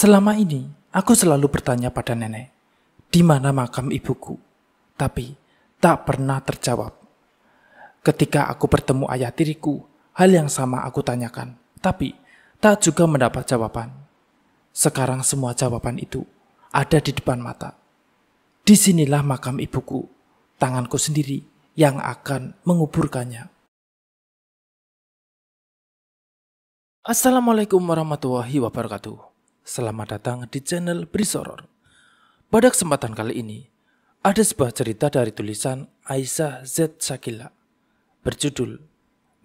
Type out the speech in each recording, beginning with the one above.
Selama ini, aku selalu bertanya pada nenek, di mana makam ibuku? Tapi, tak pernah terjawab. Ketika aku bertemu ayah tiriku, hal yang sama aku tanyakan, tapi tak juga mendapat jawaban. Sekarang semua jawaban itu ada di depan mata. Disinilah makam ibuku, tanganku sendiri yang akan menguburkannya. Assalamualaikum warahmatullahi wabarakatuh. Selamat datang di channel Brisoror. Pada kesempatan kali ini, ada sebuah cerita dari tulisan Aisyah Z. Sakila berjudul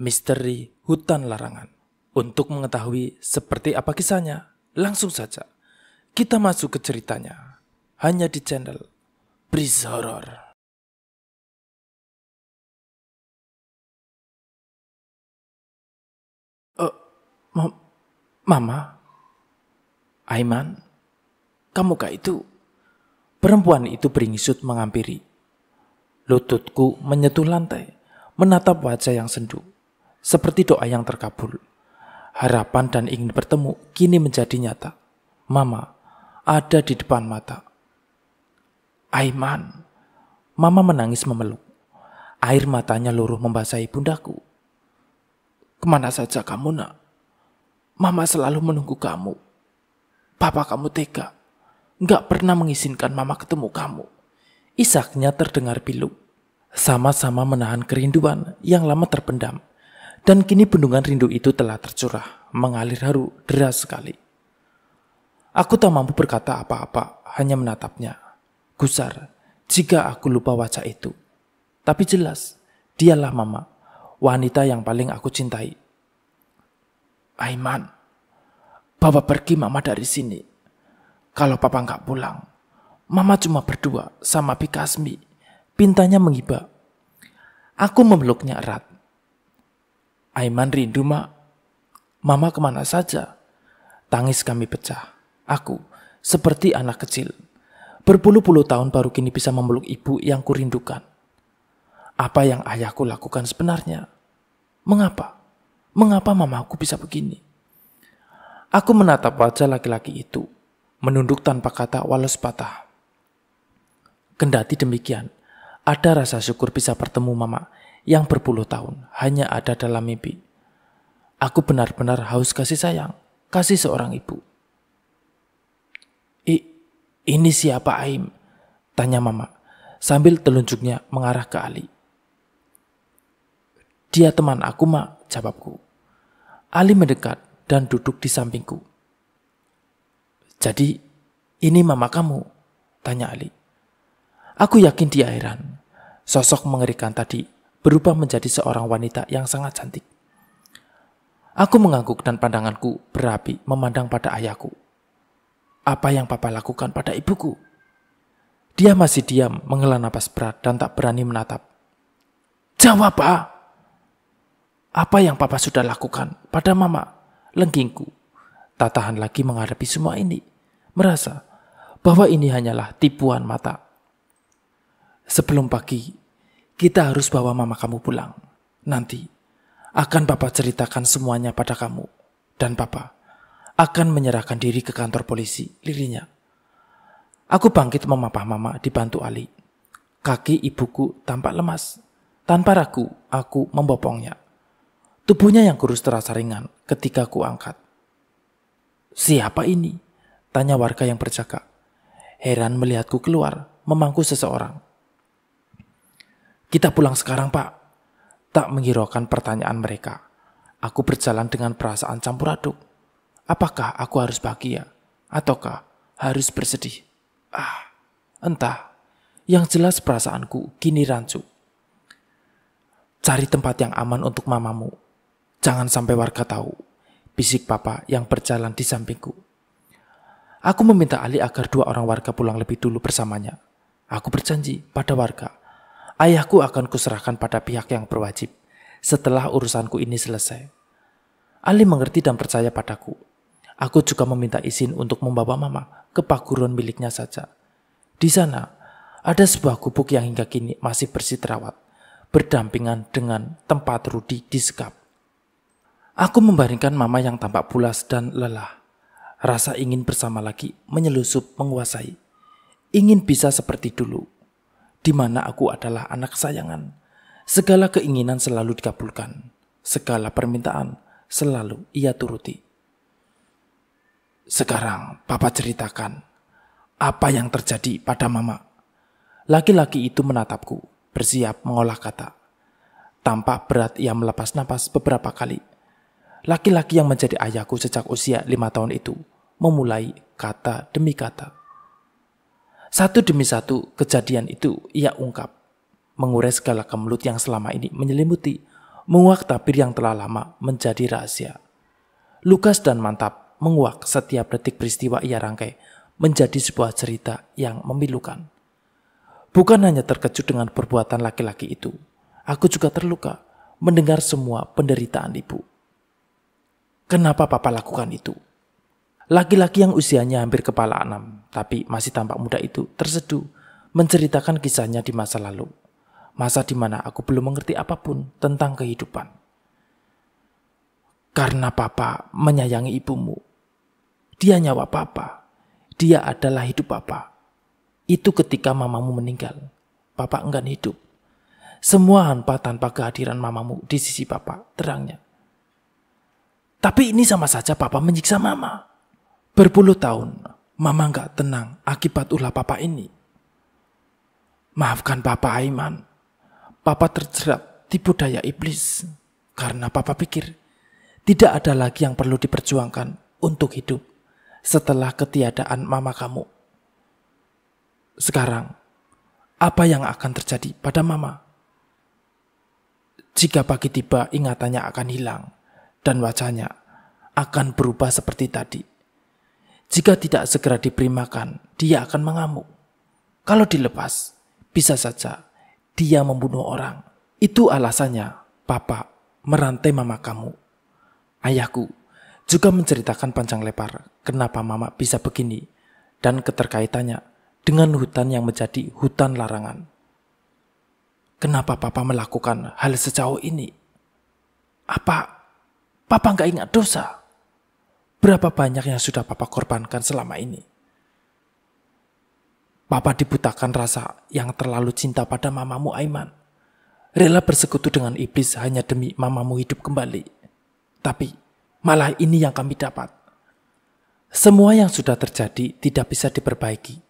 Misteri Hutan Larangan. Untuk mengetahui seperti apa kisahnya, langsung saja kita masuk ke ceritanya hanya di channel Brisoror. Eh, mama, Aiman, kamukah itu? Perempuan itu beringisut mengampiri Lututku menyentuh lantai, menatap wajah yang sendu, seperti doa yang terkabul. Harapan dan ingin bertemu kini menjadi nyata. Mama ada di depan mata. Aiman, Mama menangis memeluk. Air matanya luruh membasahi pundaku. Kemana saja kamu, nak? Mama selalu menunggu kamu. Papa kamu tega. Nggak pernah mengizinkan mama ketemu kamu. Isaknya terdengar pilu. Sama-sama menahan kerinduan yang lama terpendam. Dan kini bendungan rindu itu telah tercurah, mengalir haru deras sekali. Aku tak mampu berkata apa-apa, hanya menatapnya. Gusar, jika aku lupa wajah itu. Tapi jelas, dialah mama, wanita yang paling aku cintai. Aiman, Bawa pergi mama dari sini. Kalau papa nggak pulang, mama cuma berdua sama Pikasmi. Pintanya menghiba. Aku memeluknya erat. Aiman rindu, mak. Mama kemana saja? Tangis kami pecah. Aku, seperti anak kecil, berpuluh-puluh tahun baru kini bisa memeluk ibu yang kurindukan. Apa yang ayahku lakukan sebenarnya? Mengapa? Mengapa mamaku bisa begini? Aku menatap wajah laki-laki itu, menunduk tanpa kata walau sepatah. Kendati demikian, ada rasa syukur bisa bertemu mama yang berpuluh tahun hanya ada dalam mimpi. Aku benar-benar haus kasih sayang, kasih seorang ibu. I, ini siapa Aim? Tanya mama sambil telunjuknya mengarah ke Ali. Dia teman aku, Mak, jawabku. Ali mendekat dan duduk di sampingku. Jadi, ini mama kamu? Tanya Ali. Aku yakin dia heran. Sosok mengerikan tadi berubah menjadi seorang wanita yang sangat cantik. Aku mengangguk dan pandanganku berapi memandang pada ayahku. Apa yang papa lakukan pada ibuku? Dia masih diam, menghela napas berat dan tak berani menatap. Jawab, Pak! Apa yang papa sudah lakukan pada mama? Lengkingku, Tak tahan lagi menghadapi semua ini. Merasa bahwa ini hanyalah tipuan mata. Sebelum pagi, kita harus bawa mama kamu pulang. Nanti akan papa ceritakan semuanya pada kamu. Dan papa akan menyerahkan diri ke kantor polisi, lirinya. Aku bangkit memapah mama dibantu Ali. Kaki ibuku tampak lemas. Tanpa ragu, aku membopongnya. Tubuhnya yang kurus terasa ringan ketika angkat. Siapa ini? Tanya warga yang berjaga. Heran melihatku keluar, memangku seseorang. Kita pulang sekarang, Pak. Tak menghiraukan pertanyaan mereka. Aku berjalan dengan perasaan campur aduk. Apakah aku harus bahagia? Ataukah harus bersedih? Ah, entah. Yang jelas perasaanku kini rancu. Cari tempat yang aman untuk mamamu, Jangan sampai warga tahu, bisik papa yang berjalan di sampingku. Aku meminta Ali agar dua orang warga pulang lebih dulu bersamanya. Aku berjanji pada warga, ayahku akan kuserahkan pada pihak yang berwajib setelah urusanku ini selesai. Ali mengerti dan percaya padaku. Aku juga meminta izin untuk membawa mama ke paguron miliknya saja. Di sana, ada sebuah gubuk yang hingga kini masih bersih terawat, berdampingan dengan tempat Rudi disekap. Aku membaringkan mama yang tampak pulas dan lelah. Rasa ingin bersama lagi menyelusup menguasai. Ingin bisa seperti dulu, di mana aku adalah anak kesayangan. Segala keinginan selalu dikabulkan. Segala permintaan selalu ia turuti. Sekarang papa ceritakan apa yang terjadi pada mama. Laki-laki itu menatapku, bersiap mengolah kata. Tampak berat ia melepas napas beberapa kali laki-laki yang menjadi ayahku sejak usia lima tahun itu memulai kata demi kata. Satu demi satu kejadian itu ia ungkap, mengurai segala kemelut yang selama ini menyelimuti, menguak tabir yang telah lama menjadi rahasia. Lukas dan mantap menguak setiap detik peristiwa ia rangkai menjadi sebuah cerita yang memilukan. Bukan hanya terkejut dengan perbuatan laki-laki itu, aku juga terluka mendengar semua penderitaan ibu. Kenapa papa lakukan itu? Laki-laki yang usianya hampir kepala enam, tapi masih tampak muda itu terseduh, menceritakan kisahnya di masa lalu. Masa di mana aku belum mengerti apapun tentang kehidupan. Karena papa menyayangi ibumu. Dia nyawa papa. Dia adalah hidup papa. Itu ketika mamamu meninggal. Papa enggan hidup. Semua hampa tanpa kehadiran mamamu di sisi papa, terangnya. Tapi ini sama saja papa menyiksa mama. Berpuluh tahun, mama nggak tenang akibat ulah papa ini. Maafkan papa Aiman. Papa terjerat tipu daya iblis. Karena papa pikir tidak ada lagi yang perlu diperjuangkan untuk hidup setelah ketiadaan mama kamu. Sekarang, apa yang akan terjadi pada mama? Jika pagi tiba ingatannya akan hilang, dan wajahnya akan berubah seperti tadi. Jika tidak segera diberi makan, dia akan mengamuk. Kalau dilepas, bisa saja dia membunuh orang. Itu alasannya papa merantai mama kamu. Ayahku juga menceritakan panjang lebar kenapa mama bisa begini dan keterkaitannya dengan hutan yang menjadi hutan larangan. Kenapa papa melakukan hal sejauh ini? Apa Papa nggak ingat dosa. Berapa banyak yang sudah Papa korbankan selama ini? Papa dibutakan rasa yang terlalu cinta pada mamamu Aiman. Rela bersekutu dengan iblis hanya demi mamamu hidup kembali. Tapi malah ini yang kami dapat. Semua yang sudah terjadi tidak bisa diperbaiki.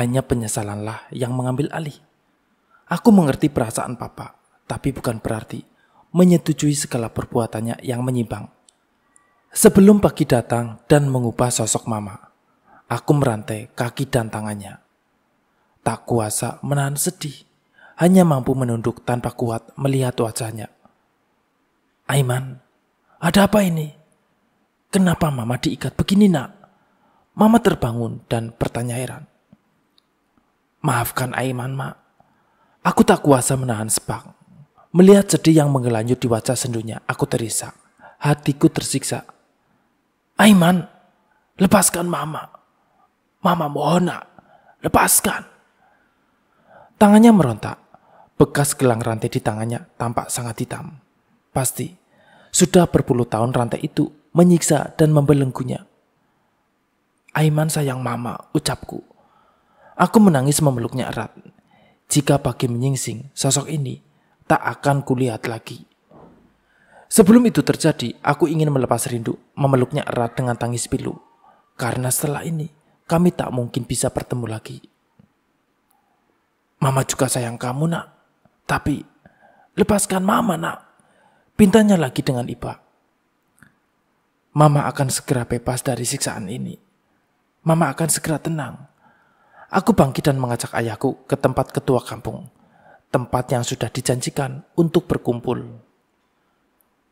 Hanya penyesalanlah yang mengambil alih. Aku mengerti perasaan papa, tapi bukan berarti menyetujui segala perbuatannya yang menyimpang. Sebelum pagi datang dan mengubah sosok mama, aku merantai kaki dan tangannya. Tak kuasa menahan sedih, hanya mampu menunduk tanpa kuat melihat wajahnya. Aiman, ada apa ini? Kenapa mama diikat begini nak? Mama terbangun dan bertanya heran. Maafkan Aiman, Mak. Aku tak kuasa menahan sepak. Melihat sedih yang menggelanjut di wajah sendunya, aku terisak. Hatiku tersiksa. Aiman, lepaskan mama. Mama mohon nak, lepaskan. Tangannya merontak. Bekas gelang rantai di tangannya tampak sangat hitam. Pasti, sudah berpuluh tahun rantai itu menyiksa dan membelenggunya. Aiman sayang mama, ucapku. Aku menangis memeluknya erat. Jika pagi menyingsing, sosok ini tak akan kulihat lagi. Sebelum itu terjadi, aku ingin melepas rindu, memeluknya erat dengan tangis pilu. Karena setelah ini, kami tak mungkin bisa bertemu lagi. Mama juga sayang kamu, nak. Tapi, lepaskan mama, nak. Pintanya lagi dengan Iba. Mama akan segera bebas dari siksaan ini. Mama akan segera tenang. Aku bangkit dan mengajak ayahku ke tempat ketua kampung tempat yang sudah dijanjikan untuk berkumpul.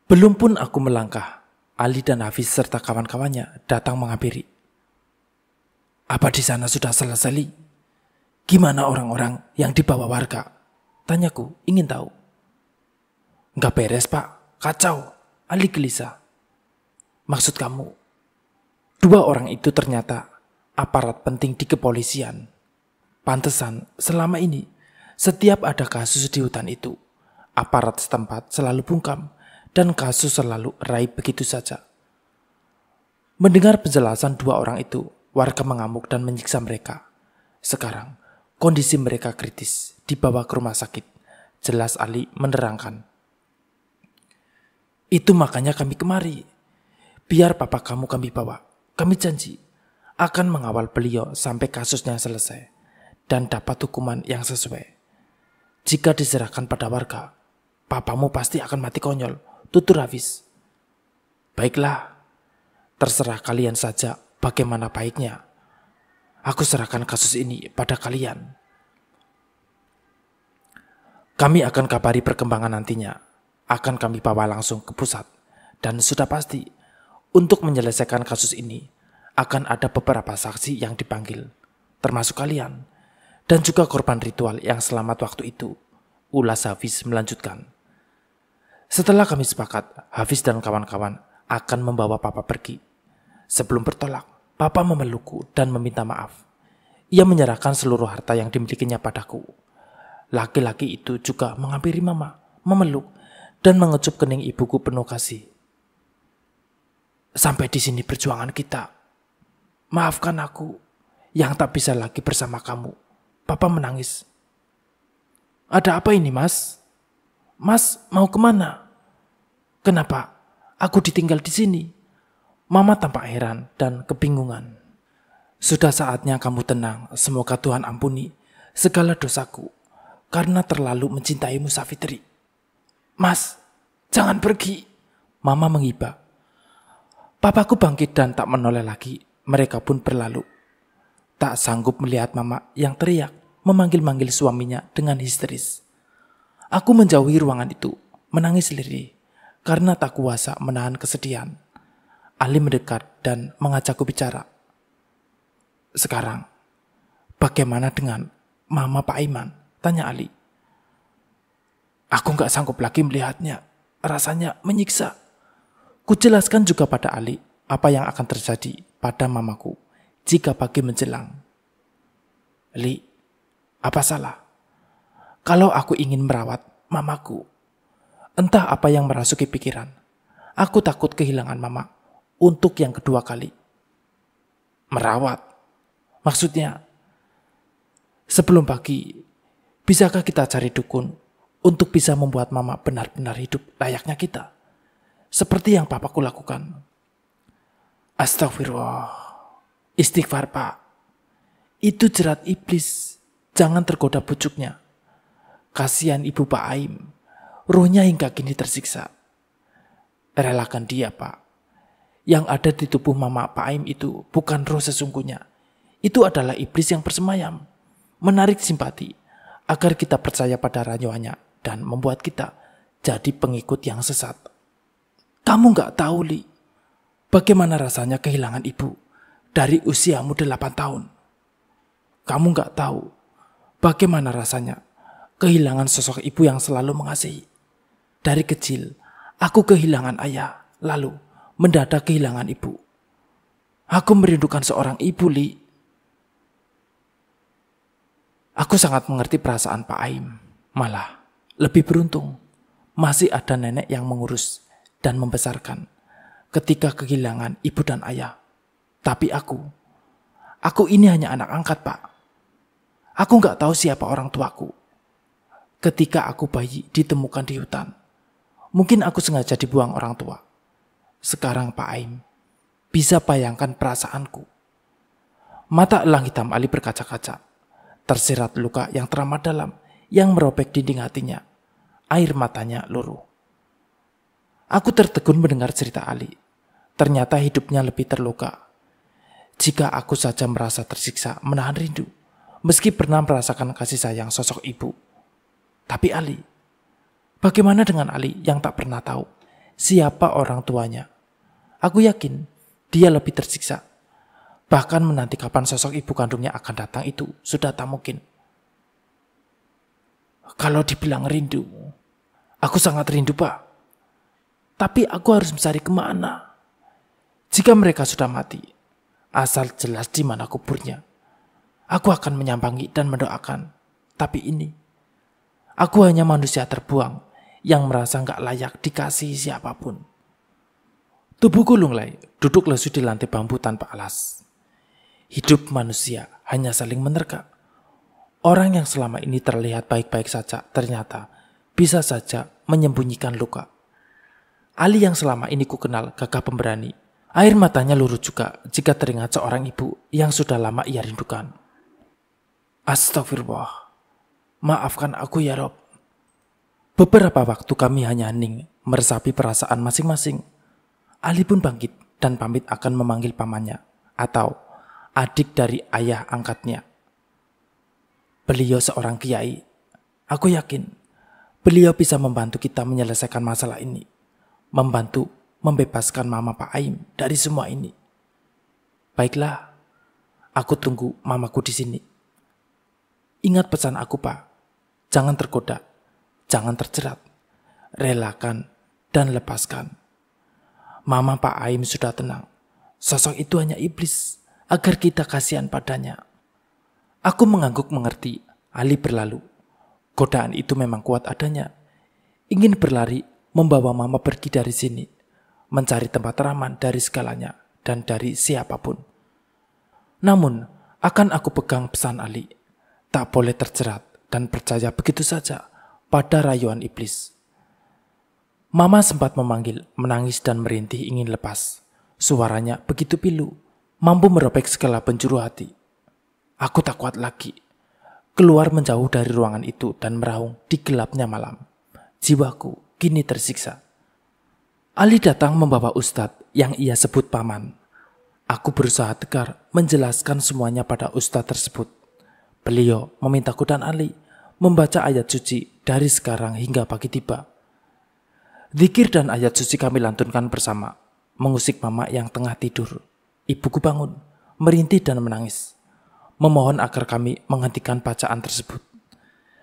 Belum pun aku melangkah, Ali dan Hafiz serta kawan-kawannya datang menghampiri. Apa di sana sudah selesai? Gimana orang-orang yang dibawa warga? Tanyaku, ingin tahu. Gak beres pak, kacau. Ali gelisah. Maksud kamu, dua orang itu ternyata aparat penting di kepolisian. Pantesan selama ini setiap ada kasus di hutan itu, aparat setempat selalu bungkam dan kasus selalu raib begitu saja. Mendengar penjelasan dua orang itu, warga mengamuk dan menyiksa mereka. Sekarang, kondisi mereka kritis, dibawa ke rumah sakit. Jelas Ali menerangkan. Itu makanya kami kemari. Biar papa kamu kami bawa. Kami janji akan mengawal beliau sampai kasusnya selesai dan dapat hukuman yang sesuai. Jika diserahkan pada warga, papamu pasti akan mati konyol, tutur Hafiz. Baiklah, terserah kalian saja bagaimana baiknya. Aku serahkan kasus ini pada kalian. Kami akan kabari perkembangan nantinya. Akan kami bawa langsung ke pusat. Dan sudah pasti, untuk menyelesaikan kasus ini, akan ada beberapa saksi yang dipanggil, termasuk kalian dan juga korban ritual yang selamat waktu itu. Ulas Hafiz melanjutkan. Setelah kami sepakat, Hafiz dan kawan-kawan akan membawa papa pergi. Sebelum bertolak, papa memelukku dan meminta maaf. Ia menyerahkan seluruh harta yang dimilikinya padaku. Laki-laki itu juga menghampiri mama, memeluk, dan mengecup kening ibuku penuh kasih. Sampai di sini perjuangan kita. Maafkan aku yang tak bisa lagi bersama kamu. Papa menangis. Ada apa ini mas? Mas mau kemana? Kenapa? Aku ditinggal di sini. Mama tampak heran dan kebingungan. Sudah saatnya kamu tenang. Semoga Tuhan ampuni segala dosaku karena terlalu mencintaimu Safitri. Mas, jangan pergi. Mama menghibah. Papaku bangkit dan tak menoleh lagi. Mereka pun berlalu. Tak sanggup melihat mama yang teriak memanggil-manggil suaminya dengan histeris. Aku menjauhi ruangan itu, menangis sendiri, karena tak kuasa menahan kesedihan. Ali mendekat dan mengajakku bicara. Sekarang, bagaimana dengan Mama Pak Iman? Tanya Ali. Aku nggak sanggup lagi melihatnya. Rasanya menyiksa. Kujelaskan juga pada Ali apa yang akan terjadi pada mamaku jika pagi menjelang. Li, apa salah? Kalau aku ingin merawat mamaku, entah apa yang merasuki pikiran. Aku takut kehilangan mama untuk yang kedua kali. Merawat. Maksudnya, sebelum pagi, bisakah kita cari dukun untuk bisa membuat mama benar-benar hidup layaknya kita? Seperti yang papaku lakukan. Astagfirullah. Istighfar, Pak. Itu jerat iblis. Jangan tergoda pucuknya. Kasihan ibu Pak Aim. Rohnya hingga kini tersiksa. Relakan dia, Pak. Yang ada di tubuh mama Pak Aim itu bukan roh sesungguhnya. Itu adalah iblis yang bersemayam. Menarik simpati agar kita percaya pada rayuannya dan membuat kita jadi pengikut yang sesat. Kamu nggak tahu, Li, bagaimana rasanya kehilangan ibu dari usiamu delapan tahun. Kamu nggak tahu Bagaimana rasanya kehilangan sosok ibu yang selalu mengasihi? Dari kecil, aku kehilangan ayah, lalu mendadak kehilangan ibu. Aku merindukan seorang ibu, Li. Aku sangat mengerti perasaan Pak Aim. Malah, lebih beruntung. Masih ada nenek yang mengurus dan membesarkan ketika kehilangan ibu dan ayah. Tapi aku, aku ini hanya anak angkat, Pak. Aku nggak tahu siapa orang tuaku. Ketika aku bayi ditemukan di hutan, mungkin aku sengaja dibuang orang tua. Sekarang Pak Aim, bisa bayangkan perasaanku. Mata elang hitam Ali berkaca-kaca. Tersirat luka yang teramat dalam, yang merobek dinding hatinya. Air matanya luruh. Aku tertegun mendengar cerita Ali. Ternyata hidupnya lebih terluka. Jika aku saja merasa tersiksa menahan rindu, meski pernah merasakan kasih sayang sosok ibu. Tapi Ali, bagaimana dengan Ali yang tak pernah tahu siapa orang tuanya? Aku yakin dia lebih tersiksa. Bahkan menanti kapan sosok ibu kandungnya akan datang itu sudah tak mungkin. Kalau dibilang rindu, aku sangat rindu pak. Tapi aku harus mencari kemana. Jika mereka sudah mati, asal jelas di mana kuburnya Aku akan menyambangi dan mendoakan. Tapi ini, aku hanya manusia terbuang yang merasa nggak layak dikasih siapapun. Tubuhku lunglai, duduk lesu di lantai bambu tanpa alas. Hidup manusia hanya saling menerka. Orang yang selama ini terlihat baik-baik saja ternyata bisa saja menyembunyikan luka. Ali yang selama ini kukenal gagah pemberani. Air matanya luruh juga jika teringat seorang ibu yang sudah lama ia rindukan. Astagfirullah. Maafkan aku ya Rob. Beberapa waktu kami hanya hening, meresapi perasaan masing-masing. Ali pun bangkit dan pamit akan memanggil pamannya atau adik dari ayah angkatnya. Beliau seorang kiai. Aku yakin beliau bisa membantu kita menyelesaikan masalah ini. Membantu membebaskan mama Pak Aim dari semua ini. Baiklah, aku tunggu mamaku di sini. Ingat pesan aku, Pak. Jangan tergoda, jangan terjerat. Relakan dan lepaskan. Mama Pak Aim sudah tenang. Sosok itu hanya iblis, agar kita kasihan padanya. Aku mengangguk mengerti, Ali berlalu. Godaan itu memang kuat adanya. Ingin berlari, membawa mama pergi dari sini. Mencari tempat teraman dari segalanya dan dari siapapun. Namun, akan aku pegang pesan Ali tak boleh terjerat dan percaya begitu saja pada rayuan iblis. Mama sempat memanggil, menangis dan merintih ingin lepas. Suaranya begitu pilu, mampu merobek segala penjuru hati. Aku tak kuat lagi. Keluar menjauh dari ruangan itu dan meraung di gelapnya malam. Jiwaku kini tersiksa. Ali datang membawa Ustadz yang ia sebut paman. Aku berusaha tegar menjelaskan semuanya pada Ustadz tersebut. Beliau meminta Kudan Ali membaca ayat suci dari sekarang hingga pagi tiba. Zikir dan ayat suci kami lantunkan bersama, mengusik mama yang tengah tidur. Ibuku bangun, merintih dan menangis, memohon agar kami menghentikan bacaan tersebut.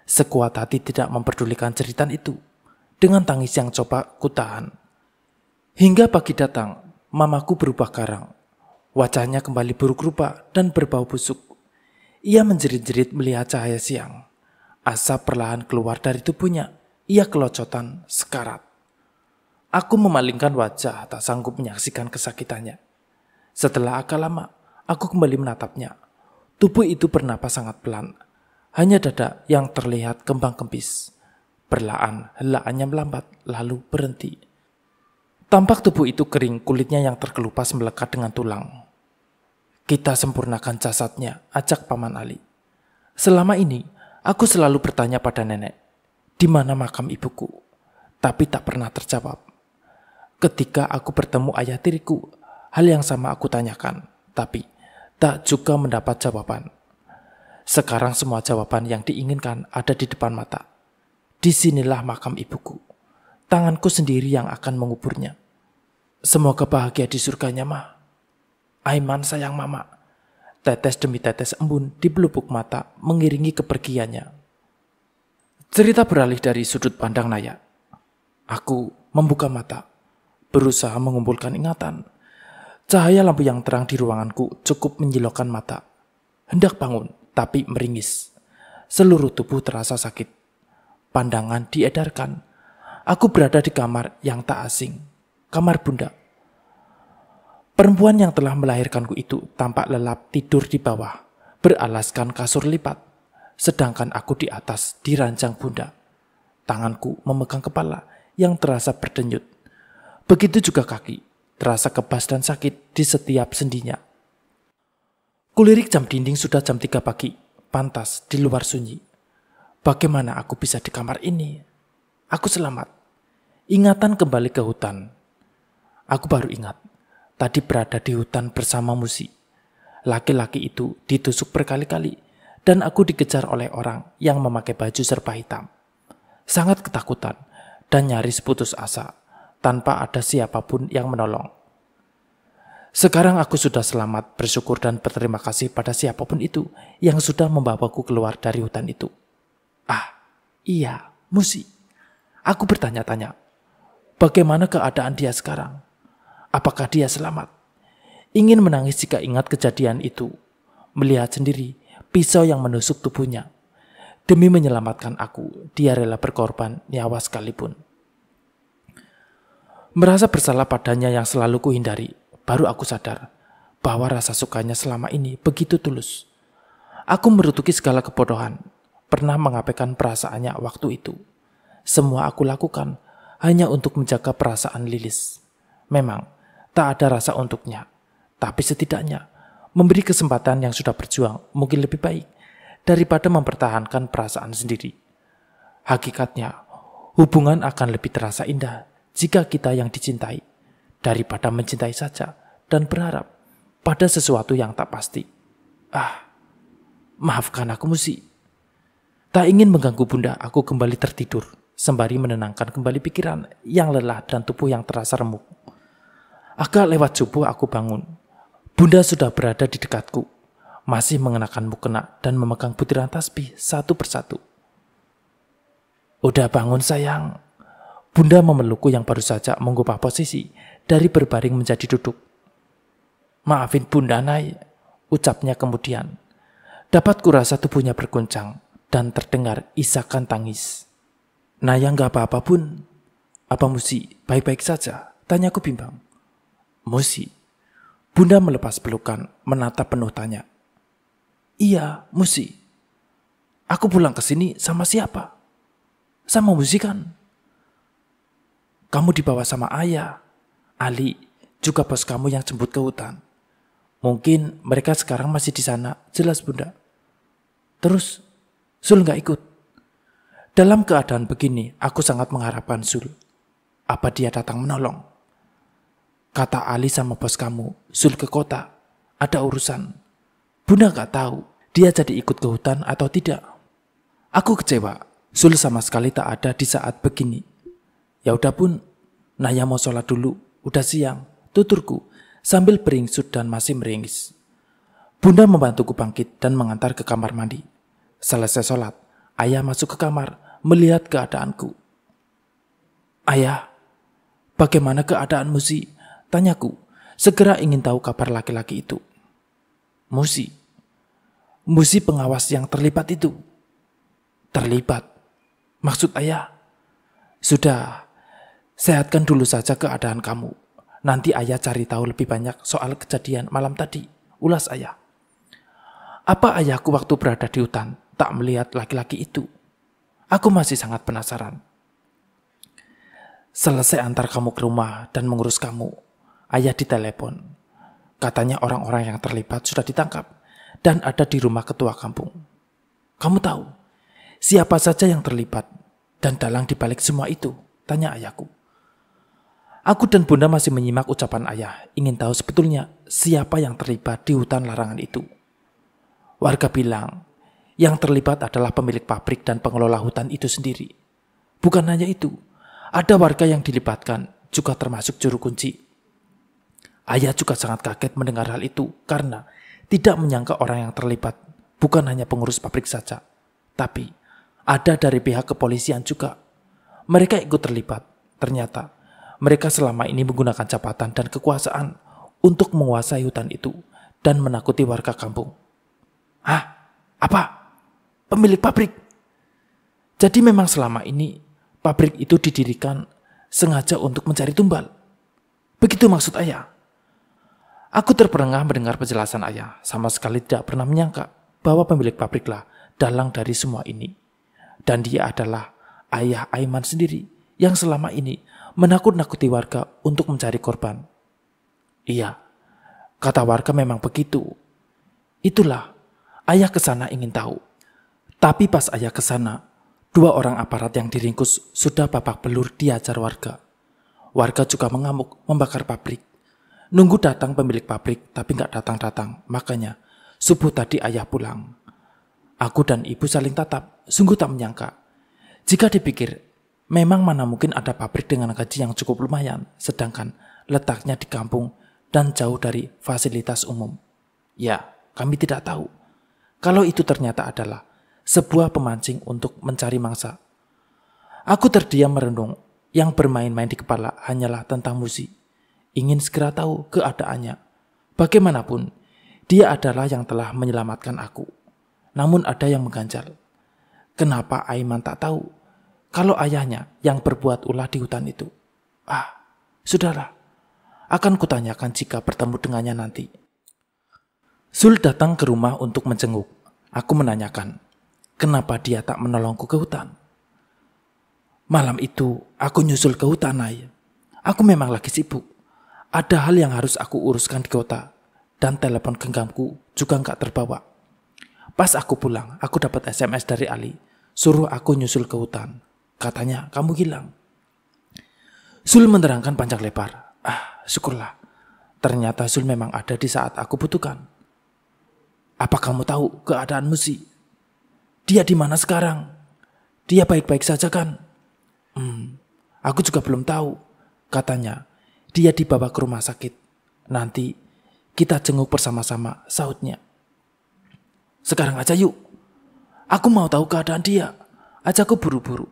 Sekuat hati tidak memperdulikan cerita itu, dengan tangis yang coba kutahan. Hingga pagi datang, mamaku berubah karang. Wajahnya kembali buruk rupa dan berbau busuk. Ia menjerit-jerit melihat cahaya siang. Asap perlahan keluar dari tubuhnya. Ia kelocotan, sekarat. Aku memalingkan wajah tak sanggup menyaksikan kesakitannya. Setelah agak lama, aku kembali menatapnya. Tubuh itu bernapas sangat pelan. Hanya dada yang terlihat kembang kempis. Perlahan, helaannya melambat, lalu berhenti. Tampak tubuh itu kering, kulitnya yang terkelupas melekat dengan tulang. Kita sempurnakan jasadnya, ajak Paman Ali. Selama ini, aku selalu bertanya pada nenek, di mana makam ibuku? Tapi tak pernah terjawab. Ketika aku bertemu ayah tiriku, hal yang sama aku tanyakan, tapi tak juga mendapat jawaban. Sekarang semua jawaban yang diinginkan ada di depan mata. Disinilah makam ibuku. Tanganku sendiri yang akan menguburnya. Semoga bahagia di surganya, mah. Aiman sayang mama. Tetes demi tetes embun di pelupuk mata mengiringi kepergiannya. Cerita beralih dari sudut pandang Naya. Aku membuka mata, berusaha mengumpulkan ingatan. Cahaya lampu yang terang di ruanganku cukup menjilokkan mata. Hendak bangun, tapi meringis. Seluruh tubuh terasa sakit. Pandangan diedarkan. Aku berada di kamar yang tak asing. Kamar bunda Perempuan yang telah melahirkanku itu tampak lelap tidur di bawah, beralaskan kasur lipat, sedangkan aku di atas dirancang bunda. Tanganku memegang kepala yang terasa berdenyut. Begitu juga kaki, terasa kebas dan sakit di setiap sendinya. Kulirik jam dinding sudah jam 3 pagi, pantas di luar sunyi. Bagaimana aku bisa di kamar ini? Aku selamat. Ingatan kembali ke hutan. Aku baru ingat tadi berada di hutan bersama Musi. Laki-laki itu ditusuk berkali-kali, dan aku dikejar oleh orang yang memakai baju serba hitam. Sangat ketakutan dan nyaris putus asa, tanpa ada siapapun yang menolong. Sekarang aku sudah selamat, bersyukur dan berterima kasih pada siapapun itu yang sudah membawaku keluar dari hutan itu. Ah, iya, Musi. Aku bertanya-tanya, bagaimana keadaan dia sekarang? Apakah dia selamat? Ingin menangis jika ingat kejadian itu. Melihat sendiri pisau yang menusuk tubuhnya. Demi menyelamatkan aku, dia rela berkorban nyawa sekalipun. Merasa bersalah padanya yang selalu kuhindari, baru aku sadar bahwa rasa sukanya selama ini begitu tulus. Aku merutuki segala kebodohan, pernah mengabaikan perasaannya waktu itu. Semua aku lakukan hanya untuk menjaga perasaan Lilis. Memang, tak ada rasa untuknya. Tapi setidaknya memberi kesempatan yang sudah berjuang mungkin lebih baik daripada mempertahankan perasaan sendiri. Hakikatnya, hubungan akan lebih terasa indah jika kita yang dicintai daripada mencintai saja dan berharap pada sesuatu yang tak pasti. Ah, maafkan aku musi. Tak ingin mengganggu bunda, aku kembali tertidur sembari menenangkan kembali pikiran yang lelah dan tubuh yang terasa remuk. Agak lewat subuh aku bangun. Bunda sudah berada di dekatku, masih mengenakan mukena dan memegang butiran tasbih satu persatu. Udah bangun sayang. Bunda memelukku yang baru saja mengubah posisi dari berbaring menjadi duduk. Maafin bunda naik, ucapnya kemudian. Dapat kurasa tubuhnya berguncang dan terdengar isakan tangis. yang gak apa-apa pun. Apa Musi baik-baik saja? Tanyaku bimbang. Musi. Bunda melepas pelukan, menatap penuh tanya. Iya, Musi. Aku pulang ke sini sama siapa? Sama Musi kan? Kamu dibawa sama ayah. Ali, juga bos kamu yang jemput ke hutan. Mungkin mereka sekarang masih di sana, jelas bunda. Terus, Sul nggak ikut. Dalam keadaan begini, aku sangat mengharapkan Sul. Apa dia datang menolong? Kata Ali sama bos kamu, Sul ke kota. Ada urusan. Bunda gak tahu dia jadi ikut ke hutan atau tidak. Aku kecewa. Sul sama sekali tak ada di saat begini. Ya udah pun, Naya mau sholat dulu. Udah siang. Tuturku sambil beringsut dan masih meringis. Bunda membantuku bangkit dan mengantar ke kamar mandi. Selesai sholat, ayah masuk ke kamar melihat keadaanku. Ayah, bagaimana keadaanmu sih? Tanyaku, segera ingin tahu kabar laki-laki itu. Musi. Musi pengawas yang terlibat itu. Terlibat. Maksud ayah. Sudah, sehatkan dulu saja keadaan kamu. Nanti ayah cari tahu lebih banyak soal kejadian malam tadi. Ulas ayah. Apa ayahku waktu berada di hutan tak melihat laki-laki itu? Aku masih sangat penasaran. Selesai antar kamu ke rumah dan mengurus kamu, ayah ditelepon. Katanya orang-orang yang terlibat sudah ditangkap dan ada di rumah ketua kampung. Kamu tahu siapa saja yang terlibat dan dalang di balik semua itu? Tanya ayahku. Aku dan bunda masih menyimak ucapan ayah, ingin tahu sebetulnya siapa yang terlibat di hutan larangan itu. Warga bilang, yang terlibat adalah pemilik pabrik dan pengelola hutan itu sendiri. Bukan hanya itu, ada warga yang dilibatkan, juga termasuk juru kunci Ayah juga sangat kaget mendengar hal itu karena tidak menyangka orang yang terlibat bukan hanya pengurus pabrik saja, tapi ada dari pihak kepolisian juga. Mereka ikut terlibat. Ternyata mereka selama ini menggunakan jabatan dan kekuasaan untuk menguasai hutan itu dan menakuti warga kampung. Ah, Apa? Pemilik pabrik? Jadi memang selama ini pabrik itu didirikan sengaja untuk mencari tumbal. Begitu maksud ayah. Aku terperengah mendengar penjelasan ayah, sama sekali tidak pernah menyangka bahwa pemilik pabriklah dalang dari semua ini. Dan dia adalah ayah Aiman sendiri yang selama ini menakut-nakuti warga untuk mencari korban. Iya, kata warga memang begitu. Itulah, ayah ke sana ingin tahu. Tapi pas ayah ke sana, dua orang aparat yang diringkus sudah babak belur diajar warga. Warga juga mengamuk membakar pabrik Nunggu datang pemilik pabrik, tapi nggak datang-datang. Makanya, subuh tadi ayah pulang. Aku dan ibu saling tatap, sungguh tak menyangka. Jika dipikir, memang mana mungkin ada pabrik dengan gaji yang cukup lumayan, sedangkan letaknya di kampung dan jauh dari fasilitas umum. Ya, kami tidak tahu. Kalau itu ternyata adalah sebuah pemancing untuk mencari mangsa. Aku terdiam merenung, yang bermain-main di kepala hanyalah tentang musik ingin segera tahu keadaannya. Bagaimanapun, dia adalah yang telah menyelamatkan aku. Namun ada yang mengganjal. Kenapa Aiman tak tahu kalau ayahnya yang berbuat ulah di hutan itu? Ah, sudahlah. Akan kutanyakan jika bertemu dengannya nanti. Sul datang ke rumah untuk menjenguk. Aku menanyakan, kenapa dia tak menolongku ke hutan? Malam itu, aku nyusul ke hutan, Nay. Aku memang lagi sibuk ada hal yang harus aku uruskan di kota, dan telepon genggamku juga nggak terbawa. Pas aku pulang, aku dapat SMS dari Ali, suruh aku nyusul ke hutan. Katanya, kamu hilang. Sul menerangkan panjang lebar. Ah, syukurlah. Ternyata Sul memang ada di saat aku butuhkan. Apa kamu tahu keadaan Musi? Dia di mana sekarang? Dia baik-baik saja kan? Hmm, aku juga belum tahu, katanya dia dibawa ke rumah sakit. Nanti kita jenguk bersama-sama sautnya. Sekarang aja yuk. Aku mau tahu keadaan dia. Ajakku buru-buru.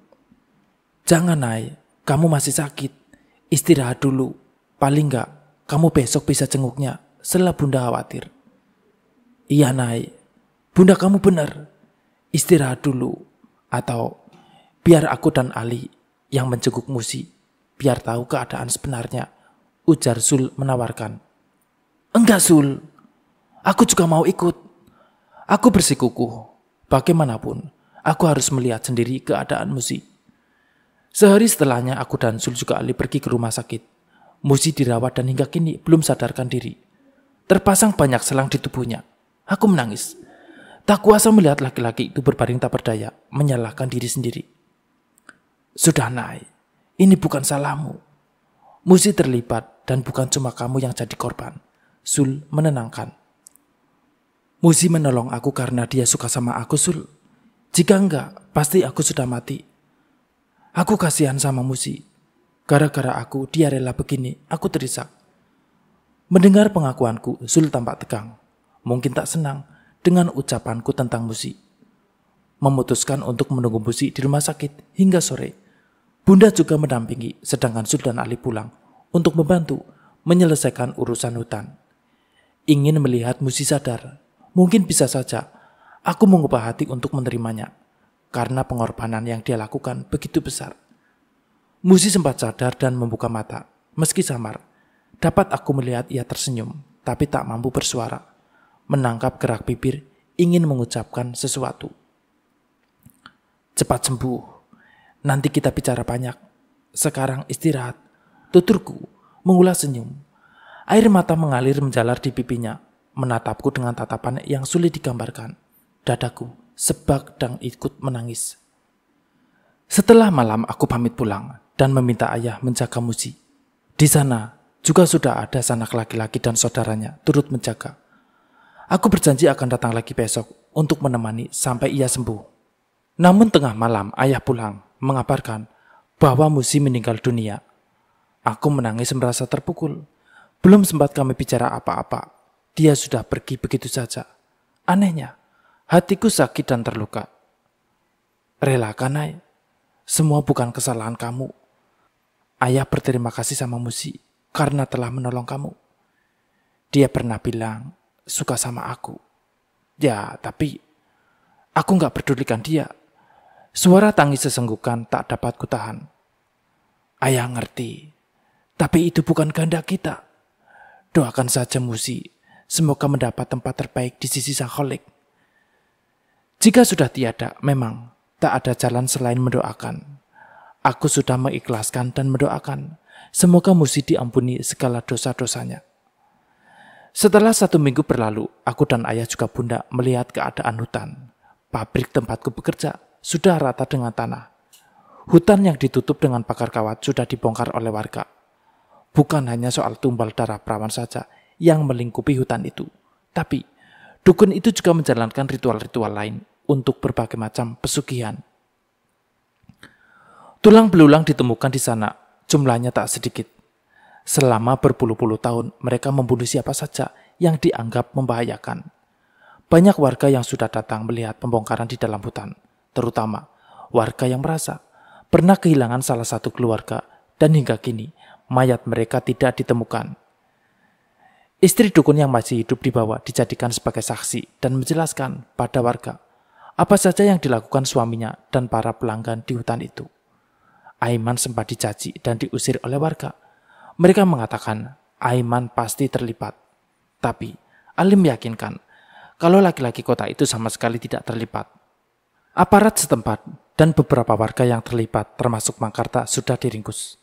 Jangan naik. Kamu masih sakit. Istirahat dulu. Paling enggak, kamu besok bisa jenguknya. Setelah bunda khawatir. Iya naik. Bunda kamu benar. Istirahat dulu. Atau biar aku dan Ali yang menjenguk Musi. Biar tahu keadaan sebenarnya Ujar Sul menawarkan. Enggak Sul, aku juga mau ikut. Aku bersikukuh. Bagaimanapun, aku harus melihat sendiri keadaan Musi. Sehari setelahnya aku dan Sul juga Ali pergi ke rumah sakit. Musi dirawat dan hingga kini belum sadarkan diri. Terpasang banyak selang di tubuhnya. Aku menangis. Tak kuasa melihat laki-laki itu berbaring tak berdaya, menyalahkan diri sendiri. Sudah naik, ini bukan salahmu. Musi terlibat, dan bukan cuma kamu yang jadi korban. Sul menenangkan. Muzi menolong aku karena dia suka sama aku, Sul. Jika enggak, pasti aku sudah mati. Aku kasihan sama Muzi. Gara-gara aku, dia rela begini, aku terisak. Mendengar pengakuanku, Sul tampak tegang. Mungkin tak senang dengan ucapanku tentang Muzi. Memutuskan untuk menunggu Muzi di rumah sakit hingga sore. Bunda juga mendampingi, sedangkan Sul dan Ali pulang untuk membantu menyelesaikan urusan hutan. Ingin melihat Musi sadar, mungkin bisa saja aku mengubah hati untuk menerimanya karena pengorbanan yang dia lakukan begitu besar. Musi sempat sadar dan membuka mata, meski samar. Dapat aku melihat ia tersenyum, tapi tak mampu bersuara. Menangkap gerak bibir, ingin mengucapkan sesuatu. Cepat sembuh, nanti kita bicara banyak. Sekarang istirahat, Tuturku mengulas senyum. Air mata mengalir menjalar di pipinya, menatapku dengan tatapan yang sulit digambarkan. Dadaku sebak dan ikut menangis. Setelah malam aku pamit pulang dan meminta ayah menjaga Musi. Di sana juga sudah ada sanak laki-laki dan saudaranya turut menjaga. Aku berjanji akan datang lagi besok untuk menemani sampai ia sembuh. Namun tengah malam ayah pulang mengabarkan bahwa Musi meninggal dunia Aku menangis merasa terpukul. Belum sempat kami bicara apa-apa, dia sudah pergi begitu saja. Anehnya, hatiku sakit dan terluka. Relakan, Nay. Semua bukan kesalahan kamu. Ayah berterima kasih sama Musi karena telah menolong kamu. Dia pernah bilang suka sama aku. Ya, tapi aku nggak pedulikan dia. Suara tangis sesenggukan tak dapat kutahan. Ayah ngerti tapi itu bukan kehendak kita. Doakan saja Musi, semoga mendapat tempat terbaik di sisi Sang Kholik. Jika sudah tiada, memang tak ada jalan selain mendoakan. Aku sudah mengikhlaskan dan mendoakan. Semoga Musi diampuni segala dosa-dosanya. Setelah satu minggu berlalu, aku dan ayah juga bunda melihat keadaan hutan. Pabrik tempatku bekerja sudah rata dengan tanah. Hutan yang ditutup dengan pakar kawat sudah dibongkar oleh warga bukan hanya soal tumbal darah perawan saja yang melingkupi hutan itu, tapi dukun itu juga menjalankan ritual-ritual lain untuk berbagai macam pesugihan. Tulang belulang ditemukan di sana, jumlahnya tak sedikit. Selama berpuluh-puluh tahun, mereka membunuh siapa saja yang dianggap membahayakan. Banyak warga yang sudah datang melihat pembongkaran di dalam hutan, terutama warga yang merasa pernah kehilangan salah satu keluarga dan hingga kini mayat mereka tidak ditemukan. Istri dukun yang masih hidup dibawa dijadikan sebagai saksi dan menjelaskan pada warga apa saja yang dilakukan suaminya dan para pelanggan di hutan itu. Aiman sempat dicaci dan diusir oleh warga. Mereka mengatakan Aiman pasti terlibat. Tapi Alim meyakinkan kalau laki-laki kota itu sama sekali tidak terlibat. Aparat setempat dan beberapa warga yang terlibat termasuk Mangkarta sudah diringkus.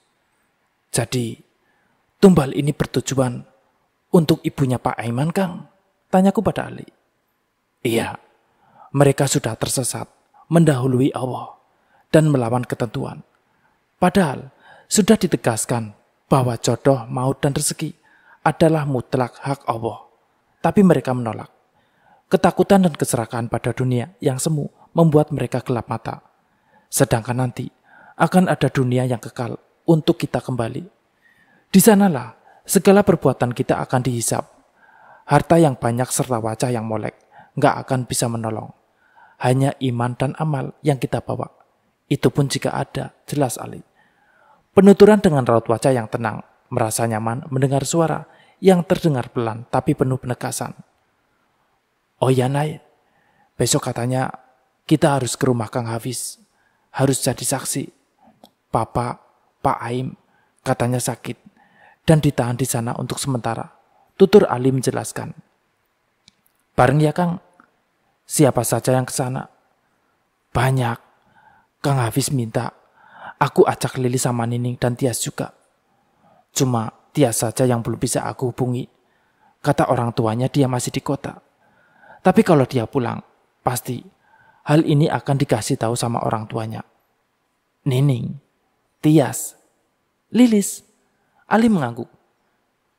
Jadi, tumbal ini bertujuan untuk ibunya Pak Aiman, Kang? Tanyaku pada Ali. Iya, mereka sudah tersesat, mendahului Allah, dan melawan ketentuan. Padahal, sudah ditegaskan bahwa jodoh, maut, dan rezeki adalah mutlak hak Allah. Tapi mereka menolak. Ketakutan dan keserakahan pada dunia yang semu membuat mereka gelap mata. Sedangkan nanti akan ada dunia yang kekal untuk kita kembali. Di sanalah segala perbuatan kita akan dihisap. Harta yang banyak serta wajah yang molek nggak akan bisa menolong. Hanya iman dan amal yang kita bawa. Itu pun jika ada, jelas Ali. Penuturan dengan raut wajah yang tenang, merasa nyaman mendengar suara yang terdengar pelan tapi penuh penegasan. Oh ya Nay, besok katanya kita harus ke rumah Kang Hafiz. Harus jadi saksi. Papa Pak Aim, katanya sakit, dan ditahan di sana untuk sementara. Tutur Ali menjelaskan. Bareng ya Kang, siapa saja yang ke sana? Banyak. Kang Hafiz minta, aku ajak Lili sama Nining dan Tias juga. Cuma Tias saja yang belum bisa aku hubungi. Kata orang tuanya dia masih di kota. Tapi kalau dia pulang, pasti hal ini akan dikasih tahu sama orang tuanya. Nining, Tias, Lilis. Ali mengangguk.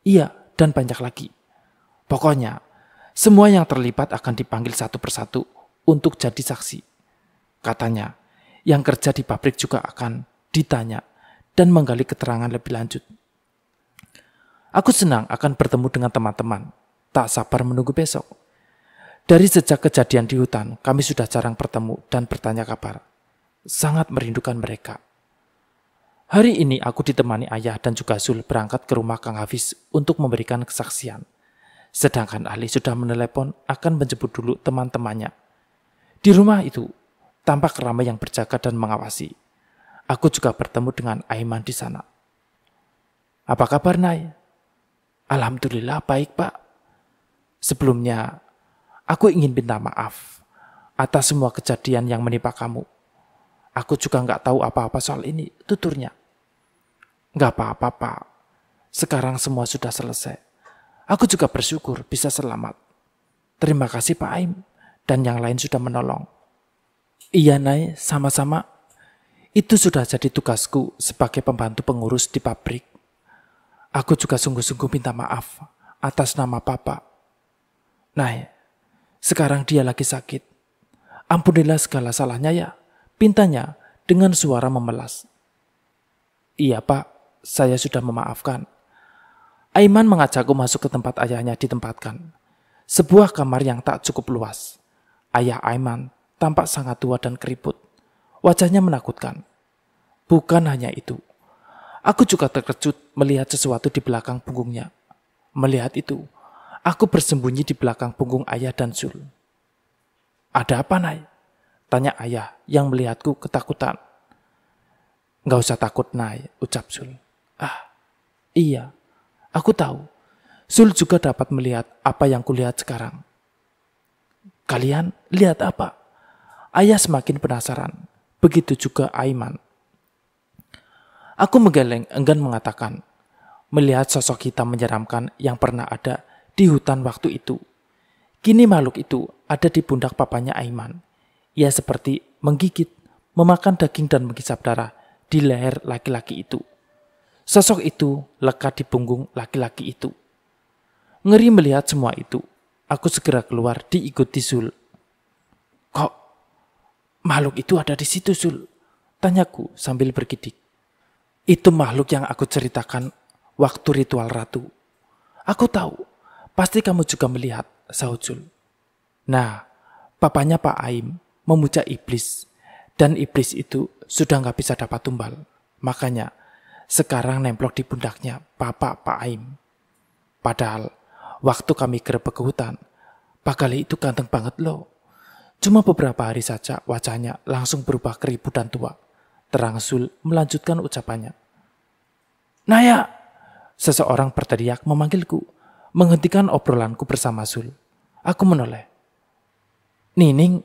Iya, dan banyak lagi. Pokoknya, semua yang terlibat akan dipanggil satu persatu untuk jadi saksi. Katanya, yang kerja di pabrik juga akan ditanya dan menggali keterangan lebih lanjut. Aku senang akan bertemu dengan teman-teman. Tak sabar menunggu besok. Dari sejak kejadian di hutan, kami sudah jarang bertemu dan bertanya kabar. Sangat merindukan mereka. Hari ini aku ditemani ayah dan juga Zul berangkat ke rumah Kang Hafiz untuk memberikan kesaksian. Sedangkan Ali sudah menelepon akan menjemput dulu teman-temannya. Di rumah itu, tampak ramai yang berjaga dan mengawasi. Aku juga bertemu dengan Aiman di sana. Apa kabar, Nay? Alhamdulillah baik, Pak. Sebelumnya, aku ingin minta maaf atas semua kejadian yang menimpa kamu. Aku juga nggak tahu apa-apa soal ini, tuturnya gak apa-apa, Pak. Sekarang semua sudah selesai. Aku juga bersyukur bisa selamat. Terima kasih Pak Aim dan yang lain sudah menolong. Iya, Nay, sama-sama. Itu sudah jadi tugasku sebagai pembantu pengurus di pabrik. Aku juga sungguh-sungguh minta maaf atas nama Papa. Nay, sekarang dia lagi sakit. Ampunilah segala salahnya ya, pintanya dengan suara memelas. Iya, Pak saya sudah memaafkan. Aiman mengajakku masuk ke tempat ayahnya ditempatkan. Sebuah kamar yang tak cukup luas. Ayah Aiman tampak sangat tua dan keriput. Wajahnya menakutkan. Bukan hanya itu. Aku juga terkejut melihat sesuatu di belakang punggungnya. Melihat itu, aku bersembunyi di belakang punggung ayah dan Zul. Ada apa, Nay? Tanya ayah yang melihatku ketakutan. Gak usah takut, Nay, ucap Zul. Ah, iya, aku tahu. Sul juga dapat melihat apa yang kulihat sekarang. Kalian lihat apa? Ayah semakin penasaran. Begitu juga Aiman. Aku menggeleng enggan mengatakan, melihat sosok hitam menyeramkan yang pernah ada di hutan waktu itu. Kini makhluk itu ada di pundak papanya Aiman. Ia seperti menggigit, memakan daging dan menghisap darah di leher laki-laki itu. Sosok itu lekat di punggung laki-laki itu. Ngeri melihat semua itu. Aku segera keluar diikuti Zul. Kok makhluk itu ada di situ Zul? Tanyaku sambil bergidik. Itu makhluk yang aku ceritakan waktu ritual ratu. Aku tahu, pasti kamu juga melihat, sahut Sul. Nah, papanya Pak Aim memuja iblis. Dan iblis itu sudah nggak bisa dapat tumbal. Makanya sekarang nemplok di pundaknya Bapak Pak Aim. Padahal, waktu kami gerbek ke hutan, Pak Gali itu ganteng banget loh. Cuma beberapa hari saja wajahnya langsung berubah keriput dan tua. Terang Sul melanjutkan ucapannya. Naya! Seseorang berteriak memanggilku, menghentikan obrolanku bersama Sul. Aku menoleh. Nining,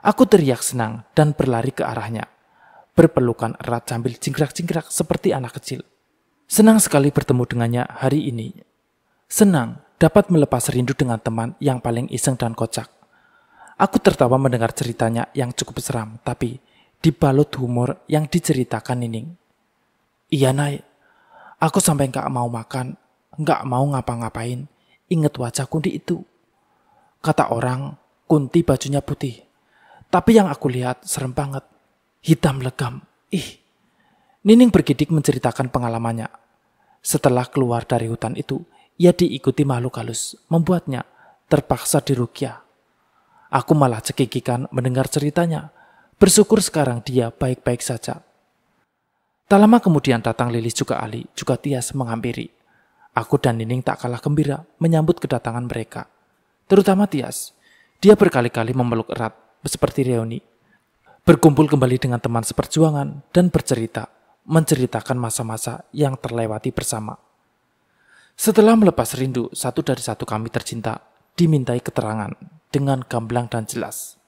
aku teriak senang dan berlari ke arahnya berpelukan erat sambil cingkrak-cingkrak seperti anak kecil. Senang sekali bertemu dengannya hari ini. Senang dapat melepas rindu dengan teman yang paling iseng dan kocak. Aku tertawa mendengar ceritanya yang cukup seram, tapi dibalut humor yang diceritakan Nining. Iya, Nay. Aku sampai nggak mau makan, nggak mau ngapa-ngapain. Ingat wajah Kunti itu. Kata orang, Kunti bajunya putih. Tapi yang aku lihat serem banget hitam legam. Ih, Nining bergidik menceritakan pengalamannya. Setelah keluar dari hutan itu, ia diikuti makhluk halus, membuatnya terpaksa dirukia. Aku malah cekikikan mendengar ceritanya. Bersyukur sekarang dia baik-baik saja. Tak lama kemudian datang Lilis juga Ali, juga Tias menghampiri. Aku dan Nining tak kalah gembira menyambut kedatangan mereka. Terutama Tias. Dia berkali-kali memeluk erat, seperti reuni berkumpul kembali dengan teman seperjuangan dan bercerita, menceritakan masa-masa yang terlewati bersama. Setelah melepas rindu, satu dari satu kami tercinta dimintai keterangan dengan gamblang dan jelas.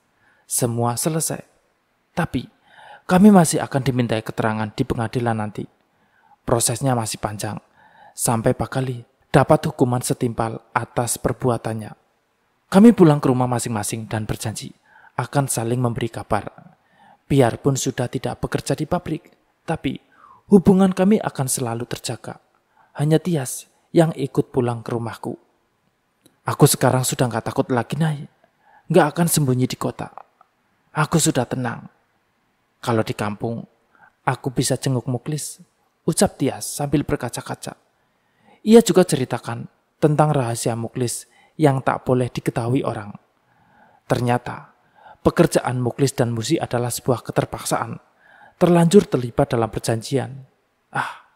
Semua selesai. Tapi, kami masih akan dimintai keterangan di pengadilan nanti. Prosesnya masih panjang. Sampai Pak Kali dapat hukuman setimpal atas perbuatannya. Kami pulang ke rumah masing-masing dan berjanji akan saling memberi kabar Biarpun sudah tidak bekerja di pabrik, tapi hubungan kami akan selalu terjaga. Hanya Tias yang ikut pulang ke rumahku. Aku sekarang sudah nggak takut lagi, Nay. Nggak akan sembunyi di kota. Aku sudah tenang. Kalau di kampung, aku bisa jenguk Muklis, ucap Tias sambil berkaca-kaca. Ia juga ceritakan tentang rahasia Muklis yang tak boleh diketahui orang. Ternyata, Pekerjaan muklis dan musi adalah sebuah keterpaksaan. Terlanjur terlibat dalam perjanjian. Ah,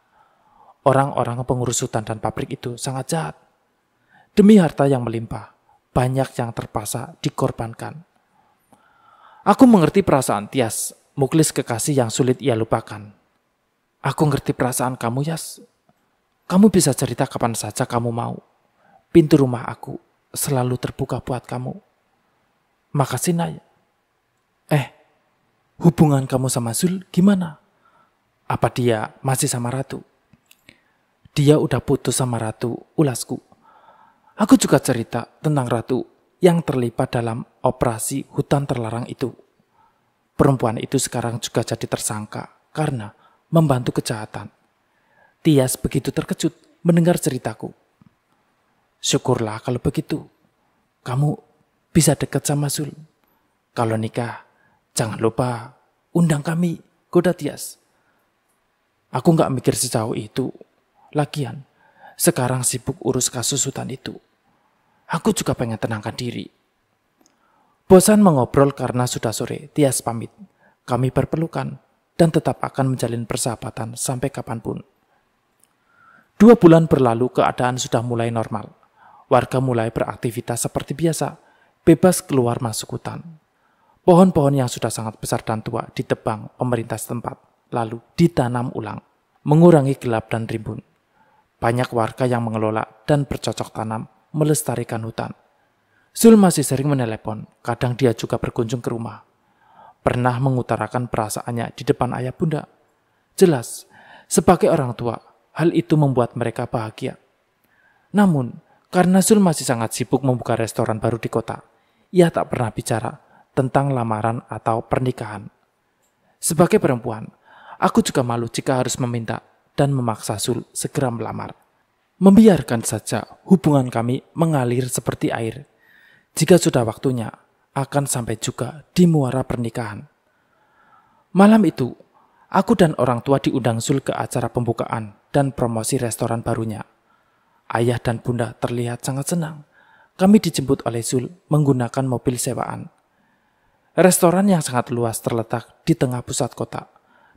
orang-orang pengurus hutan dan pabrik itu sangat jahat. Demi harta yang melimpah, banyak yang terpaksa dikorbankan. Aku mengerti perasaan Tias, muklis kekasih yang sulit ia lupakan. Aku ngerti perasaan kamu, Yas. Kamu bisa cerita kapan saja kamu mau. Pintu rumah aku selalu terbuka buat kamu. Makasih, Nay eh, hubungan kamu sama Zul gimana? Apa dia masih sama Ratu? Dia udah putus sama Ratu, ulasku. Aku juga cerita tentang Ratu yang terlibat dalam operasi hutan terlarang itu. Perempuan itu sekarang juga jadi tersangka karena membantu kejahatan. Tias begitu terkejut mendengar ceritaku. Syukurlah kalau begitu. Kamu bisa dekat sama Zul. Kalau nikah, Jangan lupa undang kami, Goda Tias. Aku nggak mikir sejauh itu. Lagian, sekarang sibuk urus kasus hutan itu. Aku juga pengen tenangkan diri. Bosan mengobrol karena sudah sore, Tias pamit. Kami berpelukan dan tetap akan menjalin persahabatan sampai kapanpun. Dua bulan berlalu keadaan sudah mulai normal. Warga mulai beraktivitas seperti biasa, bebas keluar masuk hutan. Pohon-pohon yang sudah sangat besar dan tua ditebang pemerintah setempat, lalu ditanam ulang, mengurangi gelap dan rimbun. Banyak warga yang mengelola dan bercocok tanam melestarikan hutan. Zul masih sering menelepon, kadang dia juga berkunjung ke rumah. Pernah mengutarakan perasaannya di depan ayah bunda. Jelas, sebagai orang tua, hal itu membuat mereka bahagia. Namun, karena Zul masih sangat sibuk membuka restoran baru di kota, ia tak pernah bicara tentang lamaran atau pernikahan. Sebagai perempuan, aku juga malu jika harus meminta dan memaksa Sul segera melamar. Membiarkan saja hubungan kami mengalir seperti air. Jika sudah waktunya, akan sampai juga di muara pernikahan. Malam itu, aku dan orang tua diundang Sul ke acara pembukaan dan promosi restoran barunya. Ayah dan bunda terlihat sangat senang. Kami dijemput oleh Sul menggunakan mobil sewaan. Restoran yang sangat luas terletak di tengah pusat kota,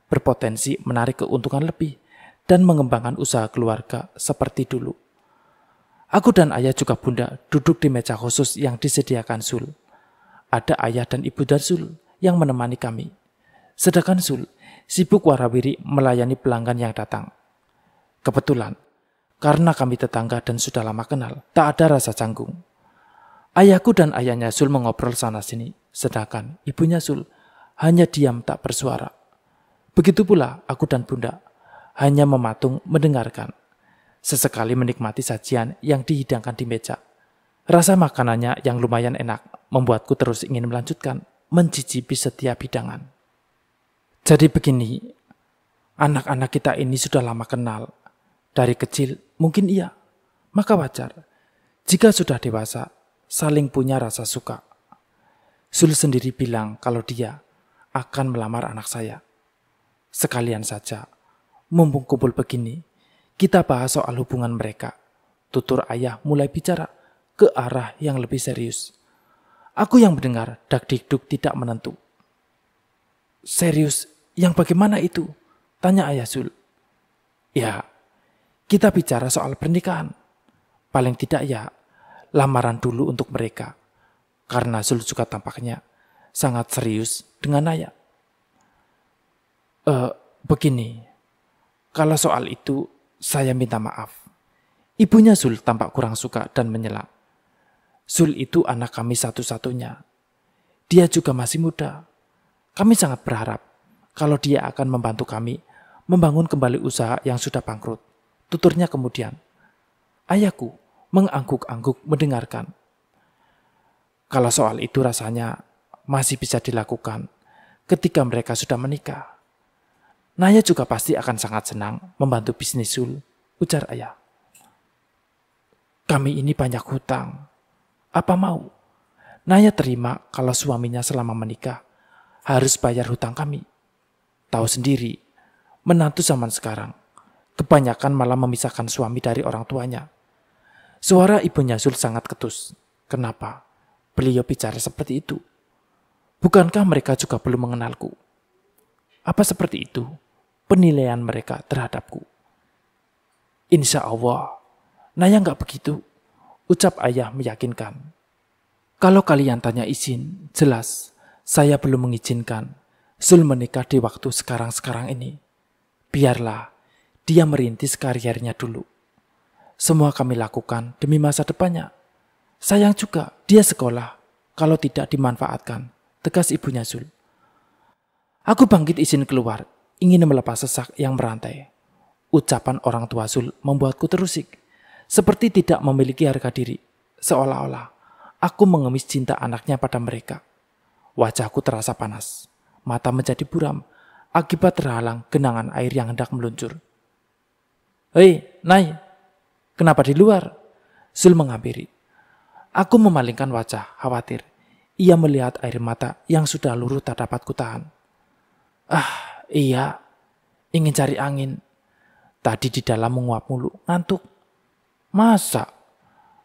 berpotensi menarik keuntungan lebih dan mengembangkan usaha keluarga seperti dulu. Aku dan ayah juga bunda duduk di meja khusus yang disediakan Sul. Ada ayah dan ibu dan Sul yang menemani kami. Sedangkan Sul sibuk warawiri melayani pelanggan yang datang. Kebetulan, karena kami tetangga dan sudah lama kenal, tak ada rasa canggung. Ayahku dan ayahnya Sul mengobrol sana-sini Sedangkan ibunya Sul hanya diam tak bersuara. Begitu pula aku dan bunda hanya mematung mendengarkan. Sesekali menikmati sajian yang dihidangkan di meja. Rasa makanannya yang lumayan enak membuatku terus ingin melanjutkan mencicipi setiap hidangan. Jadi begini, anak-anak kita ini sudah lama kenal. Dari kecil mungkin iya, maka wajar. Jika sudah dewasa, saling punya rasa suka. Sul sendiri bilang kalau dia akan melamar anak saya. Sekalian saja, mumpung kumpul begini, kita bahas soal hubungan mereka. Tutur ayah mulai bicara ke arah yang lebih serius. Aku yang mendengar dakdikduk tidak menentu. Serius, yang bagaimana itu? Tanya ayah Sul. Ya, kita bicara soal pernikahan. Paling tidak ya, lamaran dulu untuk mereka karena Zul juga tampaknya sangat serius dengan Naya. E, eh, begini, kalau soal itu saya minta maaf. Ibunya Zul tampak kurang suka dan menyela. Zul itu anak kami satu-satunya. Dia juga masih muda. Kami sangat berharap kalau dia akan membantu kami membangun kembali usaha yang sudah bangkrut. Tuturnya kemudian, ayahku mengangguk-angguk mendengarkan kalau soal itu rasanya masih bisa dilakukan ketika mereka sudah menikah. Naya juga pasti akan sangat senang membantu bisnis Sul, ujar ayah. Kami ini banyak hutang. Apa mau? Naya terima kalau suaminya selama menikah harus bayar hutang kami. Tahu sendiri, menantu zaman sekarang, kebanyakan malah memisahkan suami dari orang tuanya. Suara ibunya Sul sangat ketus. Kenapa? Beliau bicara seperti itu. Bukankah mereka juga belum mengenalku? Apa seperti itu penilaian mereka terhadapku? Insya Allah, Naya nggak begitu, ucap ayah meyakinkan. Kalau kalian tanya izin, jelas saya belum mengizinkan Sul menikah di waktu sekarang-sekarang ini. Biarlah dia merintis karirnya dulu. Semua kami lakukan demi masa depannya. Sayang juga, dia sekolah. Kalau tidak dimanfaatkan, tegas ibunya Zul. Aku bangkit izin keluar, ingin melepas sesak yang merantai. Ucapan orang tua Zul membuatku terusik. Seperti tidak memiliki harga diri. Seolah-olah, aku mengemis cinta anaknya pada mereka. Wajahku terasa panas. Mata menjadi buram akibat terhalang genangan air yang hendak meluncur. Hei, Nay, kenapa di luar? Zul menghampiri Aku memalingkan wajah, khawatir. Ia melihat air mata yang sudah luruh tak dapat kutahan. Ah, iya. Ingin cari angin. Tadi di dalam menguap mulu, ngantuk. Masa?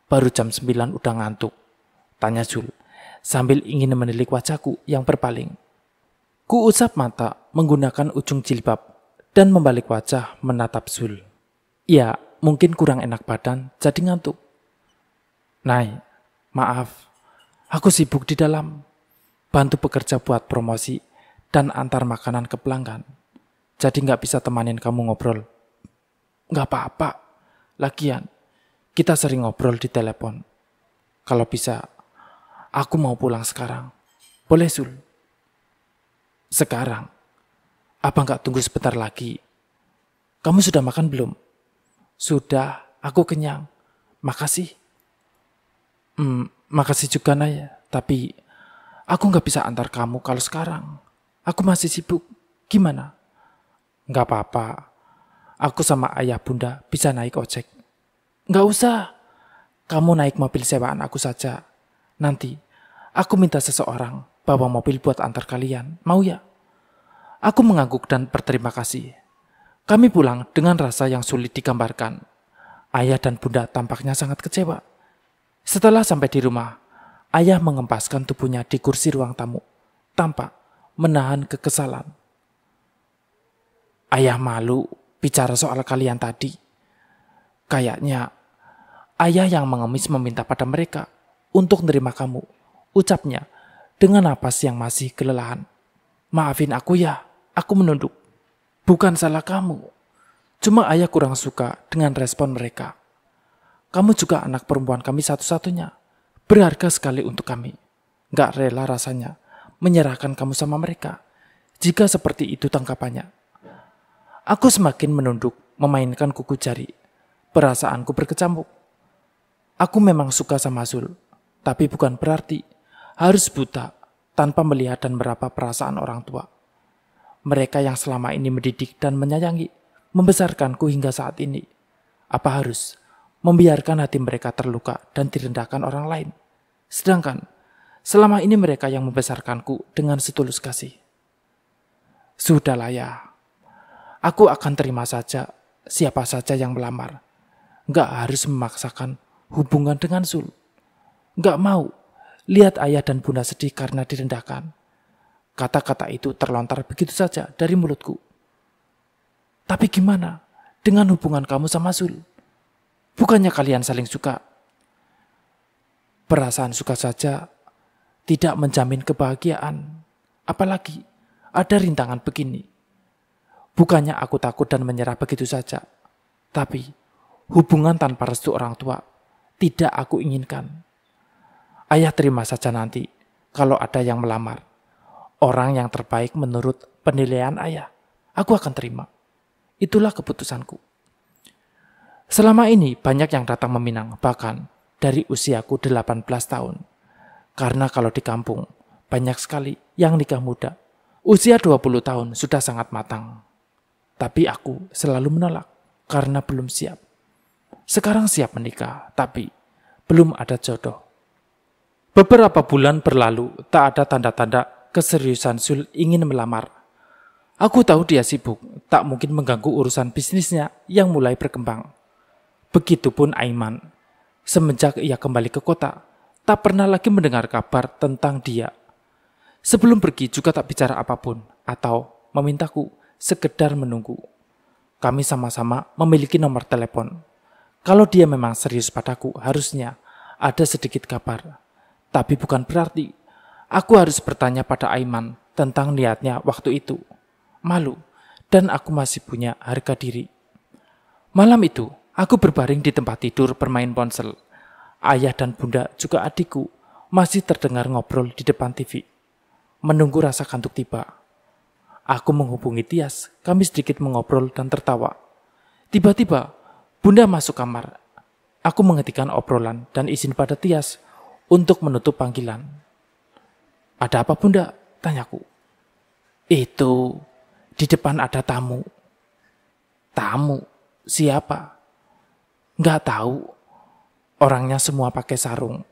Baru jam sembilan udah ngantuk. Tanya Zul, sambil ingin menelik wajahku yang berpaling. Ku usap mata menggunakan ujung jilbab dan membalik wajah menatap Zul. Ya, mungkin kurang enak badan, jadi ngantuk. Naik, Maaf, aku sibuk di dalam. Bantu pekerja buat promosi dan antar makanan ke pelanggan. Jadi nggak bisa temanin kamu ngobrol. Nggak apa-apa. Lagian, kita sering ngobrol di telepon. Kalau bisa, aku mau pulang sekarang. Boleh, Sul? Sekarang? Apa nggak tunggu sebentar lagi? Kamu sudah makan belum? Sudah, aku kenyang. Makasih hmm, makasih juga Naya, tapi aku nggak bisa antar kamu kalau sekarang. Aku masih sibuk. Gimana? Nggak apa-apa. Aku sama ayah bunda bisa naik ojek. Nggak usah. Kamu naik mobil sewaan aku saja. Nanti aku minta seseorang bawa mobil buat antar kalian. Mau ya? Aku mengangguk dan berterima kasih. Kami pulang dengan rasa yang sulit digambarkan. Ayah dan bunda tampaknya sangat kecewa. Setelah sampai di rumah, ayah mengempaskan tubuhnya di kursi ruang tamu, tanpa menahan kekesalan. Ayah malu bicara soal kalian tadi. Kayaknya ayah yang mengemis meminta pada mereka untuk menerima kamu, ucapnya dengan napas yang masih kelelahan. Maafin aku ya, aku menunduk. Bukan salah kamu. Cuma ayah kurang suka dengan respon mereka. Kamu juga anak perempuan kami satu-satunya. Berharga sekali untuk kami. Gak rela rasanya menyerahkan kamu sama mereka. Jika seperti itu tangkapannya. Aku semakin menunduk memainkan kuku jari. Perasaanku berkecamuk. Aku memang suka sama Zul, tapi bukan berarti harus buta tanpa melihat dan meraba perasaan orang tua. Mereka yang selama ini mendidik dan menyayangi, membesarkanku hingga saat ini. Apa harus membiarkan hati mereka terluka dan direndahkan orang lain. Sedangkan selama ini mereka yang membesarkanku dengan setulus kasih. Sudahlah ya, aku akan terima saja siapa saja yang melamar. Gak harus memaksakan hubungan dengan Sul. Gak mau lihat ayah dan bunda sedih karena direndahkan. Kata-kata itu terlontar begitu saja dari mulutku. Tapi gimana dengan hubungan kamu sama Sul? Bukannya kalian saling suka? Perasaan suka saja tidak menjamin kebahagiaan. Apalagi ada rintangan begini. Bukannya aku takut dan menyerah begitu saja. Tapi hubungan tanpa restu orang tua tidak aku inginkan. Ayah terima saja nanti kalau ada yang melamar. Orang yang terbaik menurut penilaian ayah. Aku akan terima. Itulah keputusanku. Selama ini banyak yang datang meminang, bahkan dari usiaku 18 tahun. Karena kalau di kampung, banyak sekali yang nikah muda. Usia 20 tahun sudah sangat matang. Tapi aku selalu menolak karena belum siap. Sekarang siap menikah, tapi belum ada jodoh. Beberapa bulan berlalu, tak ada tanda-tanda keseriusan Sul ingin melamar. Aku tahu dia sibuk, tak mungkin mengganggu urusan bisnisnya yang mulai berkembang Begitupun Aiman. Semenjak ia kembali ke kota, tak pernah lagi mendengar kabar tentang dia. Sebelum pergi juga tak bicara apapun atau memintaku sekedar menunggu. Kami sama-sama memiliki nomor telepon. Kalau dia memang serius padaku, harusnya ada sedikit kabar. Tapi bukan berarti aku harus bertanya pada Aiman tentang niatnya waktu itu. Malu, dan aku masih punya harga diri. Malam itu, Aku berbaring di tempat tidur bermain ponsel. Ayah dan bunda juga adikku masih terdengar ngobrol di depan TV. Menunggu rasa kantuk tiba. Aku menghubungi Tias, kami sedikit mengobrol dan tertawa. Tiba-tiba, bunda masuk kamar. Aku menghentikan obrolan dan izin pada Tias untuk menutup panggilan. Ada apa bunda? Tanyaku. Itu, di depan ada tamu. Tamu? Siapa? nggak tahu orangnya semua pakai sarung.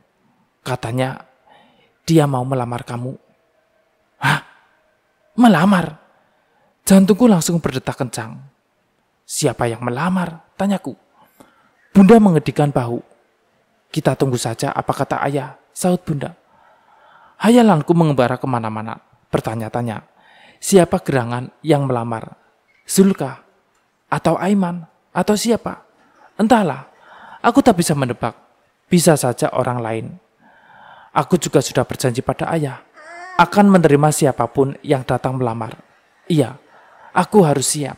Katanya dia mau melamar kamu. Hah? Melamar? Jantungku langsung berdetak kencang. Siapa yang melamar? Tanyaku. Bunda mengedikan bahu. Kita tunggu saja apa kata ayah, saut bunda. Hayalanku mengembara kemana-mana, bertanya-tanya. Siapa gerangan yang melamar? Zulka? Atau Aiman? Atau siapa? Entahlah, aku tak bisa menebak. Bisa saja orang lain. Aku juga sudah berjanji pada ayah, akan menerima siapapun yang datang melamar. Iya, aku harus siap.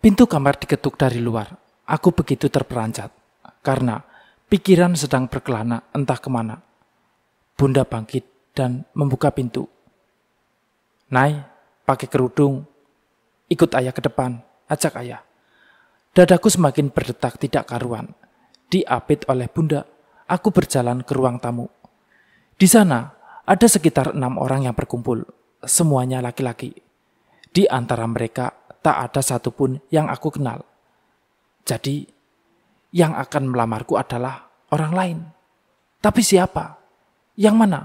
Pintu kamar diketuk dari luar. Aku begitu terperanjat, karena pikiran sedang berkelana entah kemana. Bunda bangkit dan membuka pintu. Nai, pakai kerudung, ikut ayah ke depan, ajak ayah. Dadaku semakin berdetak tidak karuan. Diapit oleh bunda, aku berjalan ke ruang tamu. Di sana, ada sekitar enam orang yang berkumpul. Semuanya laki-laki. Di antara mereka, tak ada satupun yang aku kenal. Jadi, yang akan melamarku adalah orang lain. Tapi siapa? Yang mana?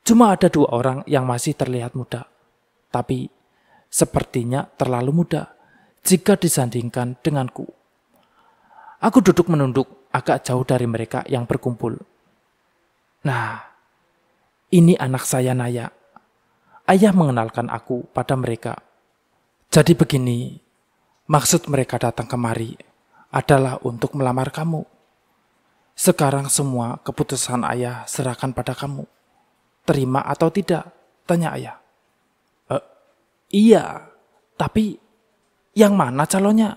Cuma ada dua orang yang masih terlihat muda. Tapi, sepertinya terlalu muda jika disandingkan denganku. Aku duduk menunduk agak jauh dari mereka yang berkumpul. Nah, ini anak saya Naya. Ayah mengenalkan aku pada mereka. Jadi begini, maksud mereka datang kemari adalah untuk melamar kamu. Sekarang semua keputusan ayah serahkan pada kamu. Terima atau tidak? Tanya ayah. Eh, iya, tapi yang mana calonnya?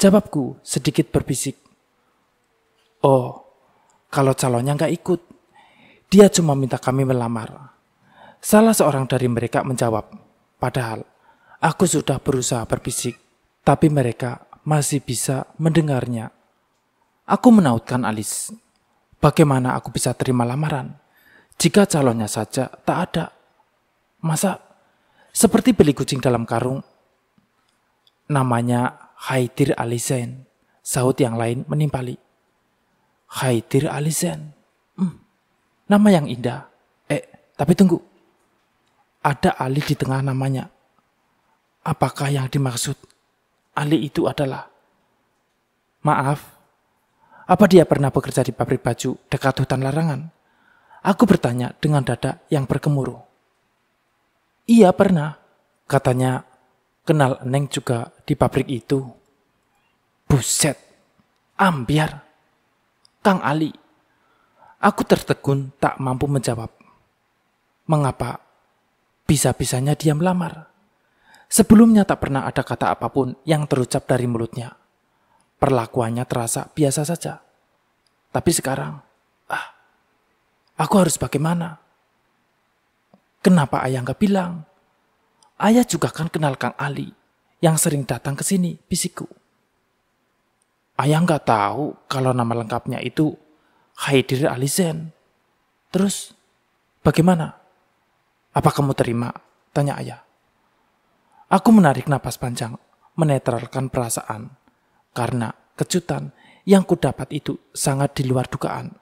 Jawabku sedikit berbisik. Oh, kalau calonnya nggak ikut, dia cuma minta kami melamar. Salah seorang dari mereka menjawab, padahal aku sudah berusaha berbisik, tapi mereka masih bisa mendengarnya. Aku menautkan alis. Bagaimana aku bisa terima lamaran jika calonnya saja tak ada? Masa seperti beli kucing dalam karung, namanya Haidir Alizain. Saud yang lain menimpali. Haidir Alizain. Hmm, nama yang indah. Eh, tapi tunggu. Ada Ali di tengah namanya. Apakah yang dimaksud? Ali itu adalah... Maaf, apa dia pernah bekerja di pabrik baju dekat hutan larangan? Aku bertanya dengan dada yang bergemuruh. Iya pernah, katanya Kenal Neng juga di pabrik itu. Buset, ambiar. Kang Ali. Aku tertegun tak mampu menjawab. Mengapa? Bisa-bisanya dia melamar. Sebelumnya tak pernah ada kata apapun yang terucap dari mulutnya. Perlakuannya terasa biasa saja. Tapi sekarang, ah, aku harus bagaimana? Kenapa ayah nggak bilang? Ayah juga kan kenal Kang Ali yang sering datang ke sini, bisiku. Ayah nggak tahu kalau nama lengkapnya itu Haidir Alizen. Terus, bagaimana? Apa kamu terima? Tanya ayah. Aku menarik napas panjang, menetralkan perasaan. Karena kejutan yang kudapat itu sangat di luar dugaan.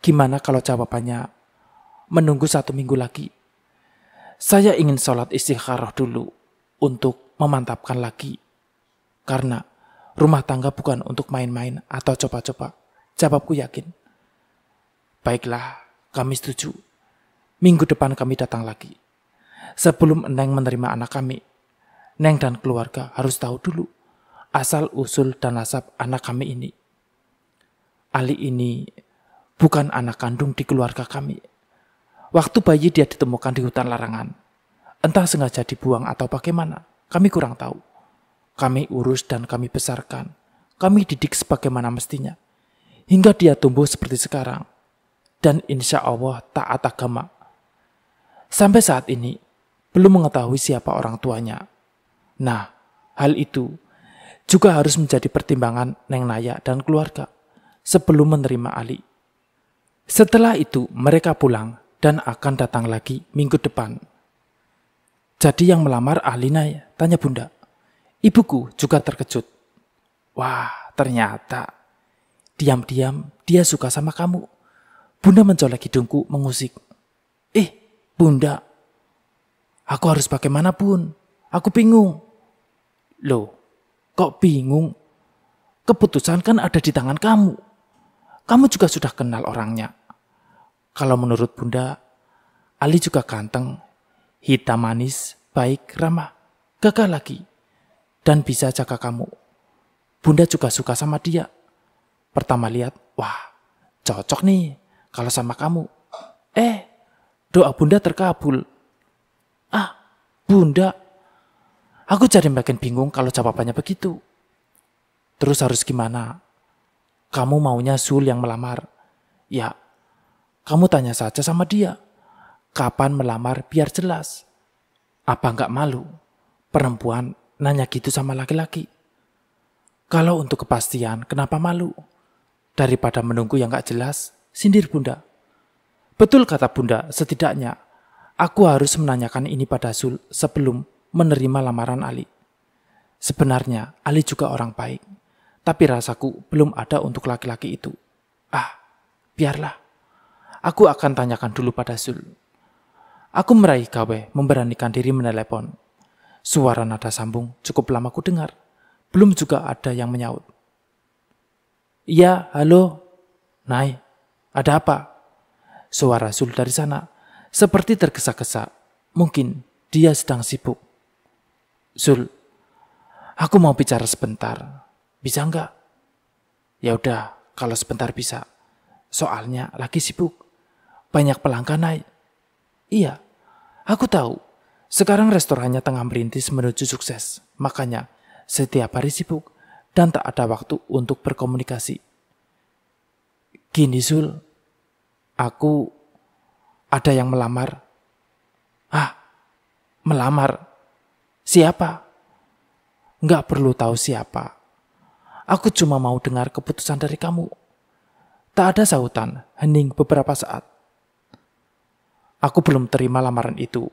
Gimana kalau jawabannya menunggu satu minggu lagi saya ingin sholat istikharah dulu untuk memantapkan lagi. Karena rumah tangga bukan untuk main-main atau coba-coba. Jawabku yakin. Baiklah, kami setuju. Minggu depan kami datang lagi. Sebelum Neng menerima anak kami, Neng dan keluarga harus tahu dulu asal usul dan nasab anak kami ini. Ali ini bukan anak kandung di keluarga kami. Waktu bayi dia ditemukan di hutan larangan. Entah sengaja dibuang atau bagaimana, kami kurang tahu. Kami urus dan kami besarkan. Kami didik sebagaimana mestinya. Hingga dia tumbuh seperti sekarang. Dan insya Allah taat agama. Sampai saat ini, belum mengetahui siapa orang tuanya. Nah, hal itu juga harus menjadi pertimbangan Neng Naya dan keluarga sebelum menerima Ali. Setelah itu, mereka pulang dan akan datang lagi minggu depan. Jadi yang melamar Alina tanya bunda. Ibuku juga terkejut. Wah, ternyata diam-diam dia suka sama kamu. Bunda mencolek hidungku mengusik. Eh, bunda, aku harus bagaimanapun. Aku bingung. Loh, kok bingung? Keputusan kan ada di tangan kamu. Kamu juga sudah kenal orangnya. Kalau menurut Bunda, Ali juga ganteng, hitam manis, baik, ramah, gagah lagi, dan bisa jaga kamu. Bunda juga suka sama dia. Pertama lihat, wah, cocok nih kalau sama kamu. Eh, doa Bunda terkabul. Ah, Bunda, aku jadi makin bingung kalau jawabannya begitu. Terus harus gimana? Kamu maunya Sul yang melamar. Ya, kamu tanya saja sama dia. Kapan melamar biar jelas. Apa nggak malu? Perempuan nanya gitu sama laki-laki. Kalau untuk kepastian, kenapa malu? Daripada menunggu yang nggak jelas, sindir bunda. Betul kata bunda, setidaknya aku harus menanyakan ini pada Sul sebelum menerima lamaran Ali. Sebenarnya Ali juga orang baik, tapi rasaku belum ada untuk laki-laki itu. Ah, biarlah. Aku akan tanyakan dulu pada Zul. Aku meraih gawe, memberanikan diri menelepon. Suara nada sambung cukup lama ku dengar. Belum juga ada yang menyaut. Iya, halo. Nai, ada apa? Suara Zul dari sana. Seperti tergesa-gesa. Mungkin dia sedang sibuk. Zul, aku mau bicara sebentar. Bisa enggak? Ya udah, kalau sebentar bisa. Soalnya lagi sibuk. Banyak pelanggan naik. Iya, aku tahu. Sekarang restorannya tengah merintis menuju sukses. Makanya, setiap hari sibuk dan tak ada waktu untuk berkomunikasi. Gini, Zul. Aku ada yang melamar. Ah, melamar. Siapa? Nggak perlu tahu siapa. Aku cuma mau dengar keputusan dari kamu. Tak ada sautan, hening beberapa saat. Aku belum terima lamaran itu.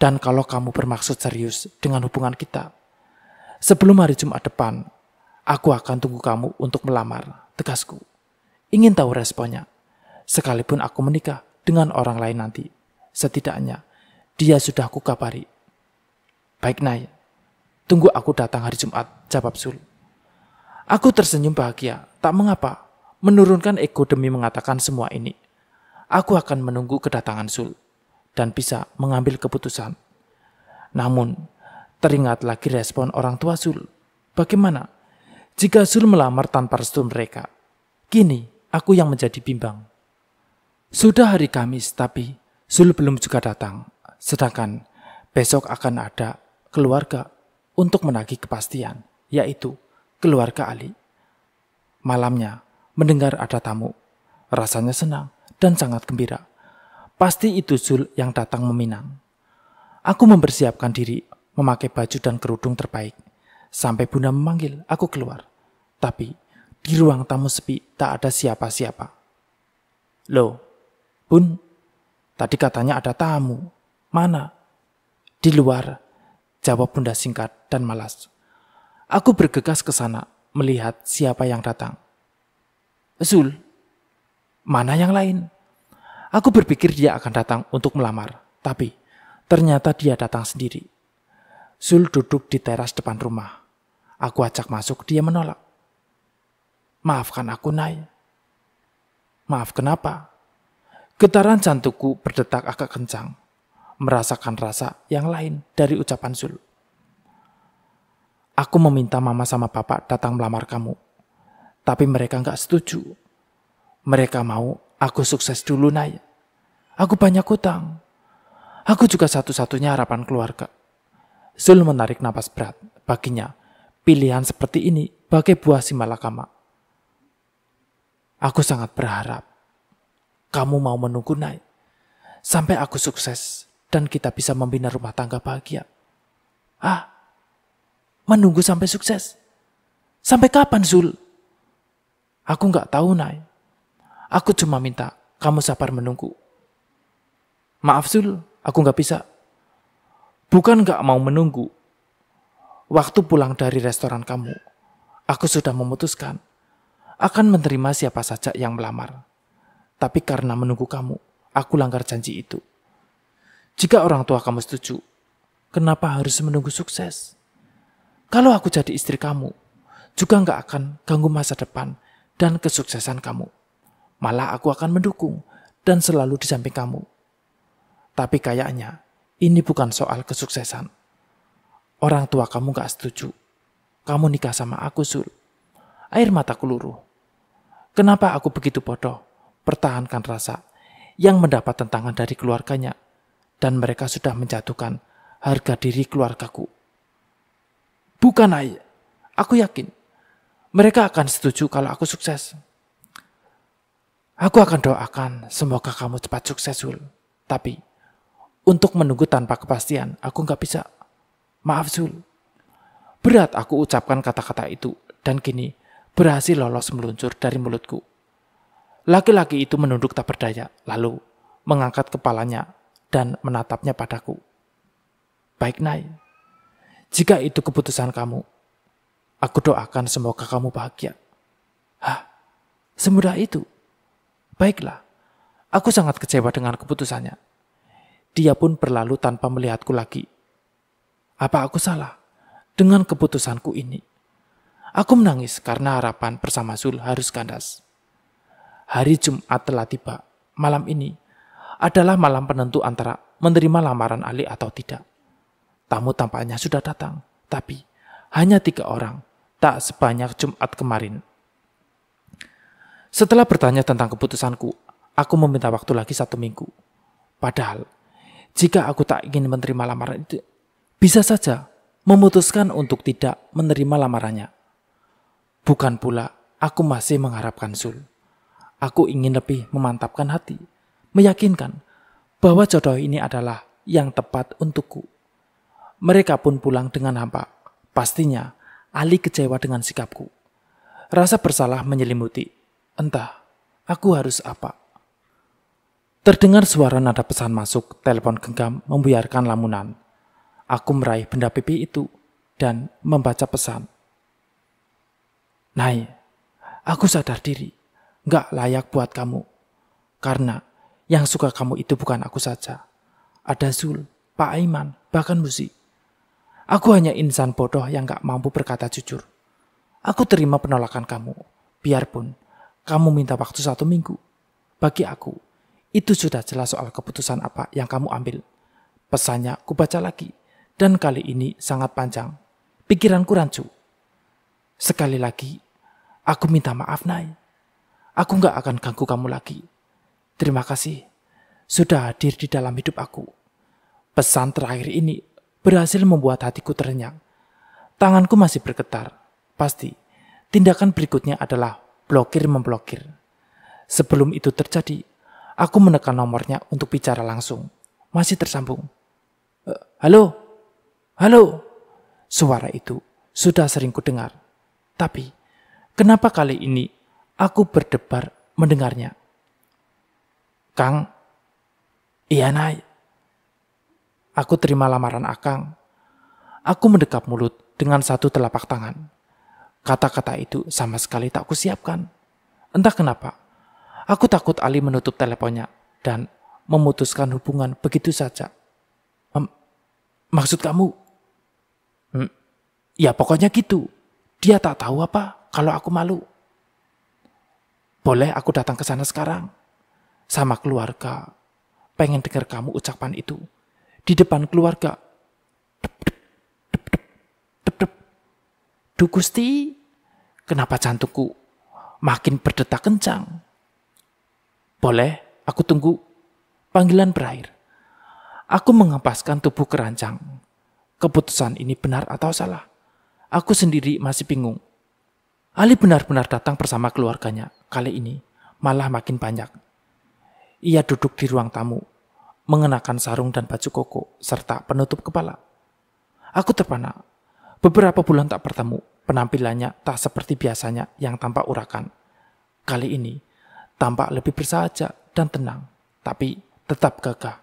Dan kalau kamu bermaksud serius dengan hubungan kita, sebelum hari Jumat depan, aku akan tunggu kamu untuk melamar, tegasku. Ingin tahu responnya. Sekalipun aku menikah dengan orang lain nanti, setidaknya dia sudah kukabari. Baik, Nay. Tunggu aku datang hari Jumat, jawab Sul. Aku tersenyum bahagia, tak mengapa, menurunkan ego demi mengatakan semua ini. Aku akan menunggu kedatangan Sul dan bisa mengambil keputusan. Namun, teringat lagi respon orang tua Sul. Bagaimana jika Sul melamar tanpa restu mereka? Kini, aku yang menjadi bimbang. Sudah hari Kamis, tapi Sul belum juga datang. Sedangkan besok akan ada keluarga untuk menagih kepastian, yaitu keluarga Ali. Malamnya, mendengar ada tamu. Rasanya senang dan sangat gembira. Pasti itu Zul yang datang meminang. Aku mempersiapkan diri, memakai baju dan kerudung terbaik. Sampai Bunda memanggil, aku keluar. Tapi di ruang tamu sepi tak ada siapa-siapa. Loh, Bun, tadi katanya ada tamu. Mana? Di luar, jawab Bunda singkat dan malas. Aku bergegas ke sana, melihat siapa yang datang. Zul, mana yang lain? Aku berpikir dia akan datang untuk melamar, tapi ternyata dia datang sendiri. Sul duduk di teras depan rumah. Aku ajak masuk, dia menolak. Maafkan aku, Nay. Maaf kenapa? Getaran jantungku berdetak agak kencang. Merasakan rasa yang lain dari ucapan Sul. Aku meminta mama sama Papa datang melamar kamu. Tapi mereka nggak setuju. Mereka mau Aku sukses dulu, Nay. Aku banyak hutang. Aku juga satu-satunya harapan keluarga. Zul menarik napas berat. Baginya, pilihan seperti ini bagai buah simalakama. Aku sangat berharap kamu mau menunggu Nay. sampai aku sukses dan kita bisa membina rumah tangga bahagia. Ah, menunggu sampai sukses? Sampai kapan, Zul? Aku nggak tahu, Nay. Aku cuma minta kamu sabar menunggu. Maaf Sul, aku nggak bisa. Bukan nggak mau menunggu. Waktu pulang dari restoran kamu, aku sudah memutuskan akan menerima siapa saja yang melamar. Tapi karena menunggu kamu, aku langgar janji itu. Jika orang tua kamu setuju, kenapa harus menunggu sukses? Kalau aku jadi istri kamu, juga nggak akan ganggu masa depan dan kesuksesan kamu malah aku akan mendukung dan selalu di samping kamu. Tapi kayaknya ini bukan soal kesuksesan. Orang tua kamu gak setuju. Kamu nikah sama aku, Sul. Air mataku luruh. Kenapa aku begitu bodoh? Pertahankan rasa yang mendapat tantangan dari keluarganya. Dan mereka sudah menjatuhkan harga diri keluargaku. Bukan, ayah. Aku yakin mereka akan setuju kalau aku sukses. Aku akan doakan semoga kamu cepat sukses, Zul. Tapi untuk menunggu tanpa kepastian, aku nggak bisa. Maaf, Zul. Berat aku ucapkan kata-kata itu, dan kini berhasil lolos meluncur dari mulutku. Laki-laki itu menunduk tak berdaya, lalu mengangkat kepalanya dan menatapnya padaku. Baik, Nay. Jika itu keputusan kamu, aku doakan semoga kamu bahagia. Hah, semudah itu. Baiklah, aku sangat kecewa dengan keputusannya. Dia pun berlalu tanpa melihatku lagi. Apa aku salah dengan keputusanku ini? Aku menangis karena harapan bersama Zul harus kandas. Hari Jumat telah tiba. Malam ini adalah malam penentu antara menerima lamaran Ali atau tidak. Tamu tampaknya sudah datang, tapi hanya tiga orang, tak sebanyak Jumat kemarin. Setelah bertanya tentang keputusanku, aku meminta waktu lagi satu minggu. Padahal, jika aku tak ingin menerima lamaran itu, bisa saja memutuskan untuk tidak menerima lamarannya. Bukan pula aku masih mengharapkan sul. Aku ingin lebih memantapkan hati, meyakinkan bahwa jodoh ini adalah yang tepat untukku. Mereka pun pulang dengan hampa. Pastinya, Ali kecewa dengan sikapku. Rasa bersalah menyelimuti Entah, aku harus apa? Terdengar suara nada pesan masuk, telepon genggam membiarkan lamunan. Aku meraih benda pipi itu dan membaca pesan. Nai, aku sadar diri, gak layak buat kamu. Karena yang suka kamu itu bukan aku saja. Ada Zul, Pak Aiman, bahkan Musi. Aku hanya insan bodoh yang gak mampu berkata jujur. Aku terima penolakan kamu, biarpun kamu minta waktu satu minggu. Bagi aku, itu sudah jelas soal keputusan apa yang kamu ambil. Pesannya kubaca lagi, dan kali ini sangat panjang. Pikiranku rancu. Sekali lagi, aku minta maaf, Nay. Aku nggak akan ganggu kamu lagi. Terima kasih sudah hadir di dalam hidup aku. Pesan terakhir ini berhasil membuat hatiku terenyang. Tanganku masih bergetar. Pasti, tindakan berikutnya adalah blokir memblokir. Sebelum itu terjadi, aku menekan nomornya untuk bicara langsung. Masih tersambung. Eh, halo? Halo? Suara itu sudah sering kudengar. Tapi, kenapa kali ini aku berdebar mendengarnya? Kang, iya naik. Aku terima lamaran Akang. Aku mendekap mulut dengan satu telapak tangan. Kata-kata itu sama sekali tak kusiapkan. Entah kenapa, aku takut Ali menutup teleponnya dan memutuskan hubungan begitu saja. Mem maksud kamu? Hmm, ya pokoknya gitu. Dia tak tahu apa kalau aku malu. Boleh aku datang ke sana sekarang? Sama keluarga. Pengen dengar kamu ucapan itu. Di depan keluarga. Dup, dup, dup, dup, dup, dup. Duh Gusti, kenapa jantungku makin berdetak kencang? Boleh, aku tunggu panggilan berakhir. Aku mengempaskan tubuh keranjang. Keputusan ini benar atau salah? Aku sendiri masih bingung. Ali benar-benar datang bersama keluarganya. Kali ini malah makin banyak. Ia duduk di ruang tamu, mengenakan sarung dan baju koko, serta penutup kepala. Aku terpana Beberapa bulan tak bertemu, penampilannya tak seperti biasanya yang tampak urakan. Kali ini, tampak lebih bersahaja dan tenang, tapi tetap gagah.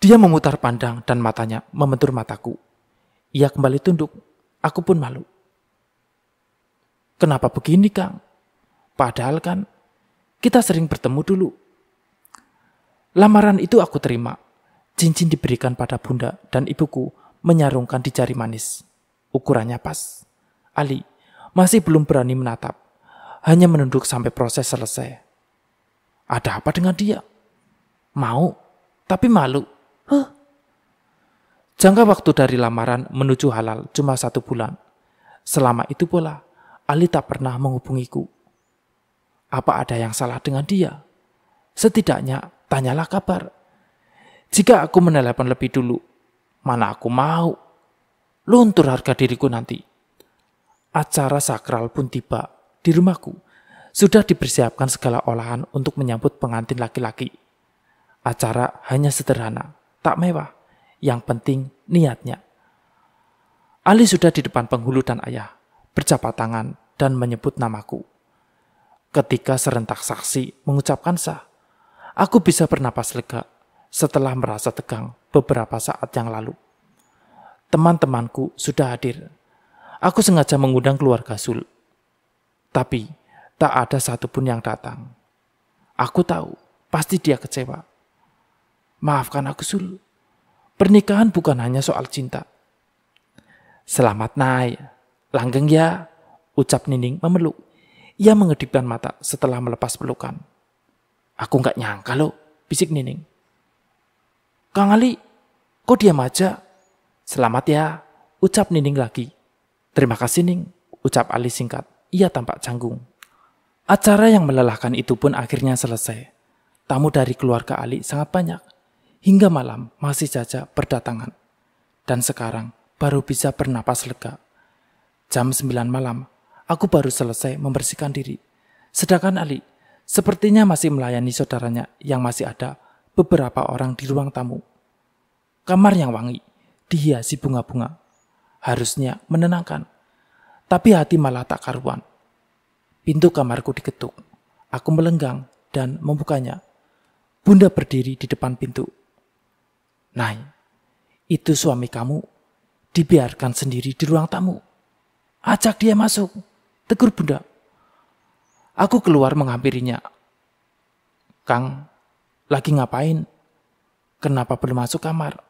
Dia memutar pandang dan matanya membentur mataku. Ia kembali tunduk, aku pun malu. Kenapa begini, Kang? Padahal kan, kita sering bertemu dulu. Lamaran itu aku terima. Cincin diberikan pada bunda dan ibuku menyarungkan di jari manis. Ukurannya pas. Ali masih belum berani menatap, hanya menunduk sampai proses selesai. Ada apa dengan dia? Mau, tapi malu. Huh? Jangka waktu dari lamaran menuju halal cuma satu bulan. Selama itu pula, Ali tak pernah menghubungiku. Apa ada yang salah dengan dia? Setidaknya tanyalah kabar. Jika aku menelepon lebih dulu, mana aku mau luntur harga diriku nanti. Acara sakral pun tiba di rumahku. Sudah dipersiapkan segala olahan untuk menyambut pengantin laki-laki. Acara hanya sederhana, tak mewah. Yang penting niatnya. Ali sudah di depan penghulu dan ayah, berjabat tangan dan menyebut namaku. Ketika serentak saksi mengucapkan sah, aku bisa bernapas lega setelah merasa tegang beberapa saat yang lalu teman-temanku sudah hadir. Aku sengaja mengundang keluarga Sul. Tapi tak ada satupun yang datang. Aku tahu, pasti dia kecewa. Maafkan aku Sul. Pernikahan bukan hanya soal cinta. Selamat naik. Langgeng ya, ucap Nining memeluk. Ia mengedipkan mata setelah melepas pelukan. Aku nggak nyangka loh, bisik Nining. Kang Ali, kok diam aja? Selamat ya, ucap Nining lagi. Terima kasih Ning, ucap Ali singkat. Ia tampak canggung. Acara yang melelahkan itu pun akhirnya selesai. Tamu dari keluarga Ali sangat banyak. Hingga malam masih saja berdatangan. Dan sekarang baru bisa bernapas lega. Jam 9 malam, aku baru selesai membersihkan diri. Sedangkan Ali sepertinya masih melayani saudaranya yang masih ada beberapa orang di ruang tamu. Kamar yang wangi dihiasi bunga-bunga. Harusnya menenangkan. Tapi hati malah tak karuan. Pintu kamarku diketuk. Aku melenggang dan membukanya. Bunda berdiri di depan pintu. Nai, itu suami kamu dibiarkan sendiri di ruang tamu. Ajak dia masuk, tegur bunda. Aku keluar menghampirinya. Kang, lagi ngapain? Kenapa belum masuk kamar?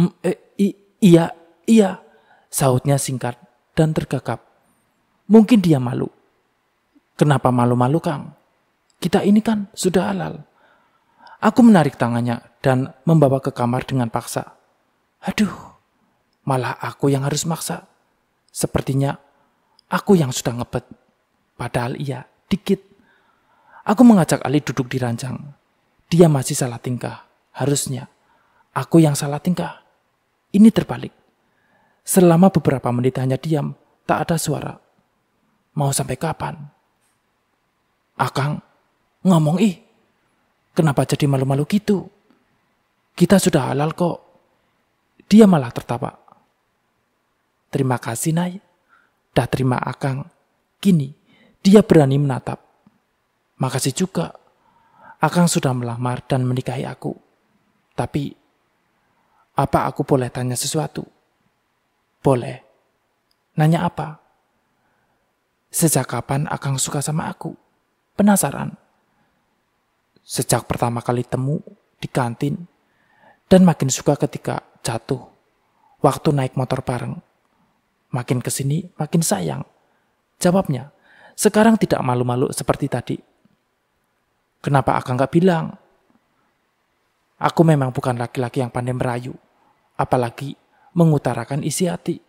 Mm, eh, Iya, iya, Sautnya singkat dan tergagap. Mungkin dia malu. Kenapa malu-malu, Kang? Kita ini kan sudah halal. Aku menarik tangannya dan membawa ke kamar dengan paksa. Aduh, malah aku yang harus maksa. Sepertinya aku yang sudah ngebet. Padahal iya, dikit. Aku mengajak Ali duduk di ranjang. Dia masih salah tingkah. Harusnya, aku yang salah tingkah. Ini terbalik. Selama beberapa menit hanya diam, tak ada suara. Mau sampai kapan? Akang, ngomong ih. Kenapa jadi malu-malu gitu? Kita sudah halal kok. Dia malah tertawa. Terima kasih, Nay. Dah terima Akang. Kini, dia berani menatap. Makasih juga. Akang sudah melamar dan menikahi aku. Tapi apa aku boleh tanya sesuatu? Boleh. Nanya apa? Sejak kapan Akang suka sama aku? Penasaran. Sejak pertama kali temu di kantin dan makin suka ketika jatuh. Waktu naik motor bareng. Makin kesini, makin sayang. Jawabnya, sekarang tidak malu-malu seperti tadi. Kenapa Akang gak bilang? Aku memang bukan laki-laki yang pandai merayu apalagi mengutarakan isi hati.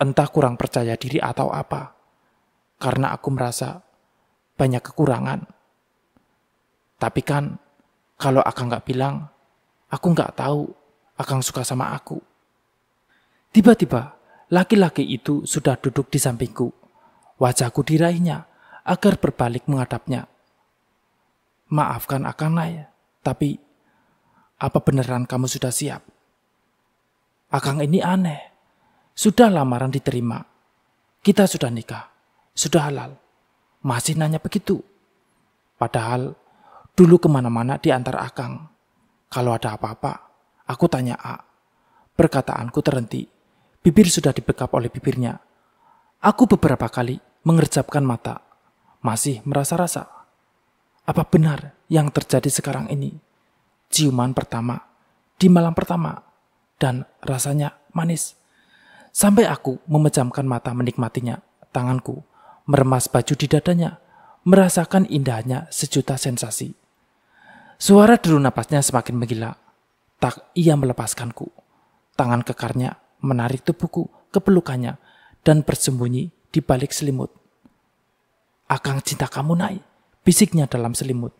Entah kurang percaya diri atau apa, karena aku merasa banyak kekurangan. Tapi kan, kalau Akang nggak bilang, aku nggak tahu Akang suka sama aku. Tiba-tiba, laki-laki itu sudah duduk di sampingku. Wajahku diraihnya agar berbalik menghadapnya. Maafkan Akang Naya, tapi apa beneran kamu sudah siap? Akang ini aneh. Sudah lamaran diterima. Kita sudah nikah. Sudah halal. Masih nanya begitu. Padahal dulu kemana-mana diantar Akang. Kalau ada apa-apa, aku tanya A. Perkataanku terhenti. Bibir sudah dibekap oleh bibirnya. Aku beberapa kali mengerjapkan mata. Masih merasa-rasa. Apa benar yang terjadi sekarang ini? Ciuman pertama. Di malam pertama dan rasanya manis. Sampai aku memejamkan mata menikmatinya, tanganku meremas baju di dadanya, merasakan indahnya sejuta sensasi. Suara deru napasnya semakin menggila. Tak ia melepaskanku. Tangan kekarnya menarik tubuhku ke pelukannya dan bersembunyi di balik selimut. Akang cinta kamu naik, bisiknya dalam selimut.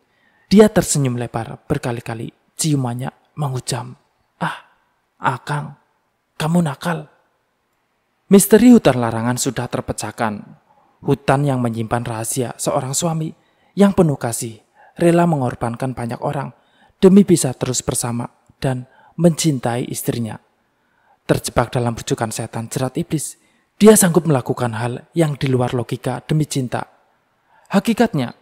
Dia tersenyum lebar berkali-kali, ciumannya menghujam. Ah, Akang, kamu nakal. Misteri hutan larangan sudah terpecahkan. Hutan yang menyimpan rahasia seorang suami yang penuh kasih, rela mengorbankan banyak orang demi bisa terus bersama dan mencintai istrinya. Terjebak dalam pujukan setan jerat iblis, dia sanggup melakukan hal yang di luar logika demi cinta. Hakikatnya,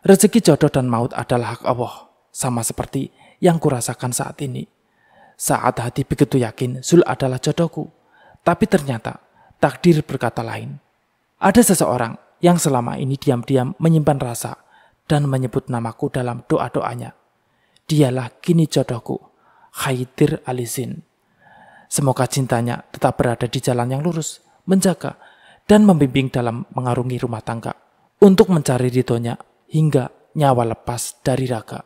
rezeki jodoh dan maut adalah hak Allah, sama seperti yang kurasakan saat ini. Saat hati begitu yakin Zul adalah jodohku. Tapi ternyata takdir berkata lain. Ada seseorang yang selama ini diam-diam menyimpan rasa dan menyebut namaku dalam doa-doanya. Dialah kini jodohku, Khaitir Alizin. Semoga cintanya tetap berada di jalan yang lurus, menjaga, dan membimbing dalam mengarungi rumah tangga untuk mencari ridhonya hingga nyawa lepas dari raga.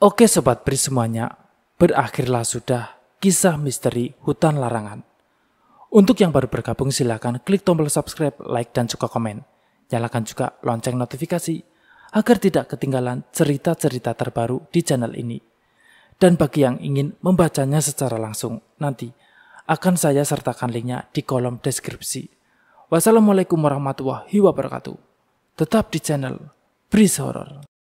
Oke sobat beri semuanya, berakhirlah sudah kisah misteri hutan larangan. Untuk yang baru bergabung silahkan klik tombol subscribe, like, dan juga komen. Nyalakan juga lonceng notifikasi agar tidak ketinggalan cerita-cerita terbaru di channel ini. Dan bagi yang ingin membacanya secara langsung, nanti akan saya sertakan linknya di kolom deskripsi. Wassalamualaikum warahmatullahi wabarakatuh. Tetap di channel Breeze Horror.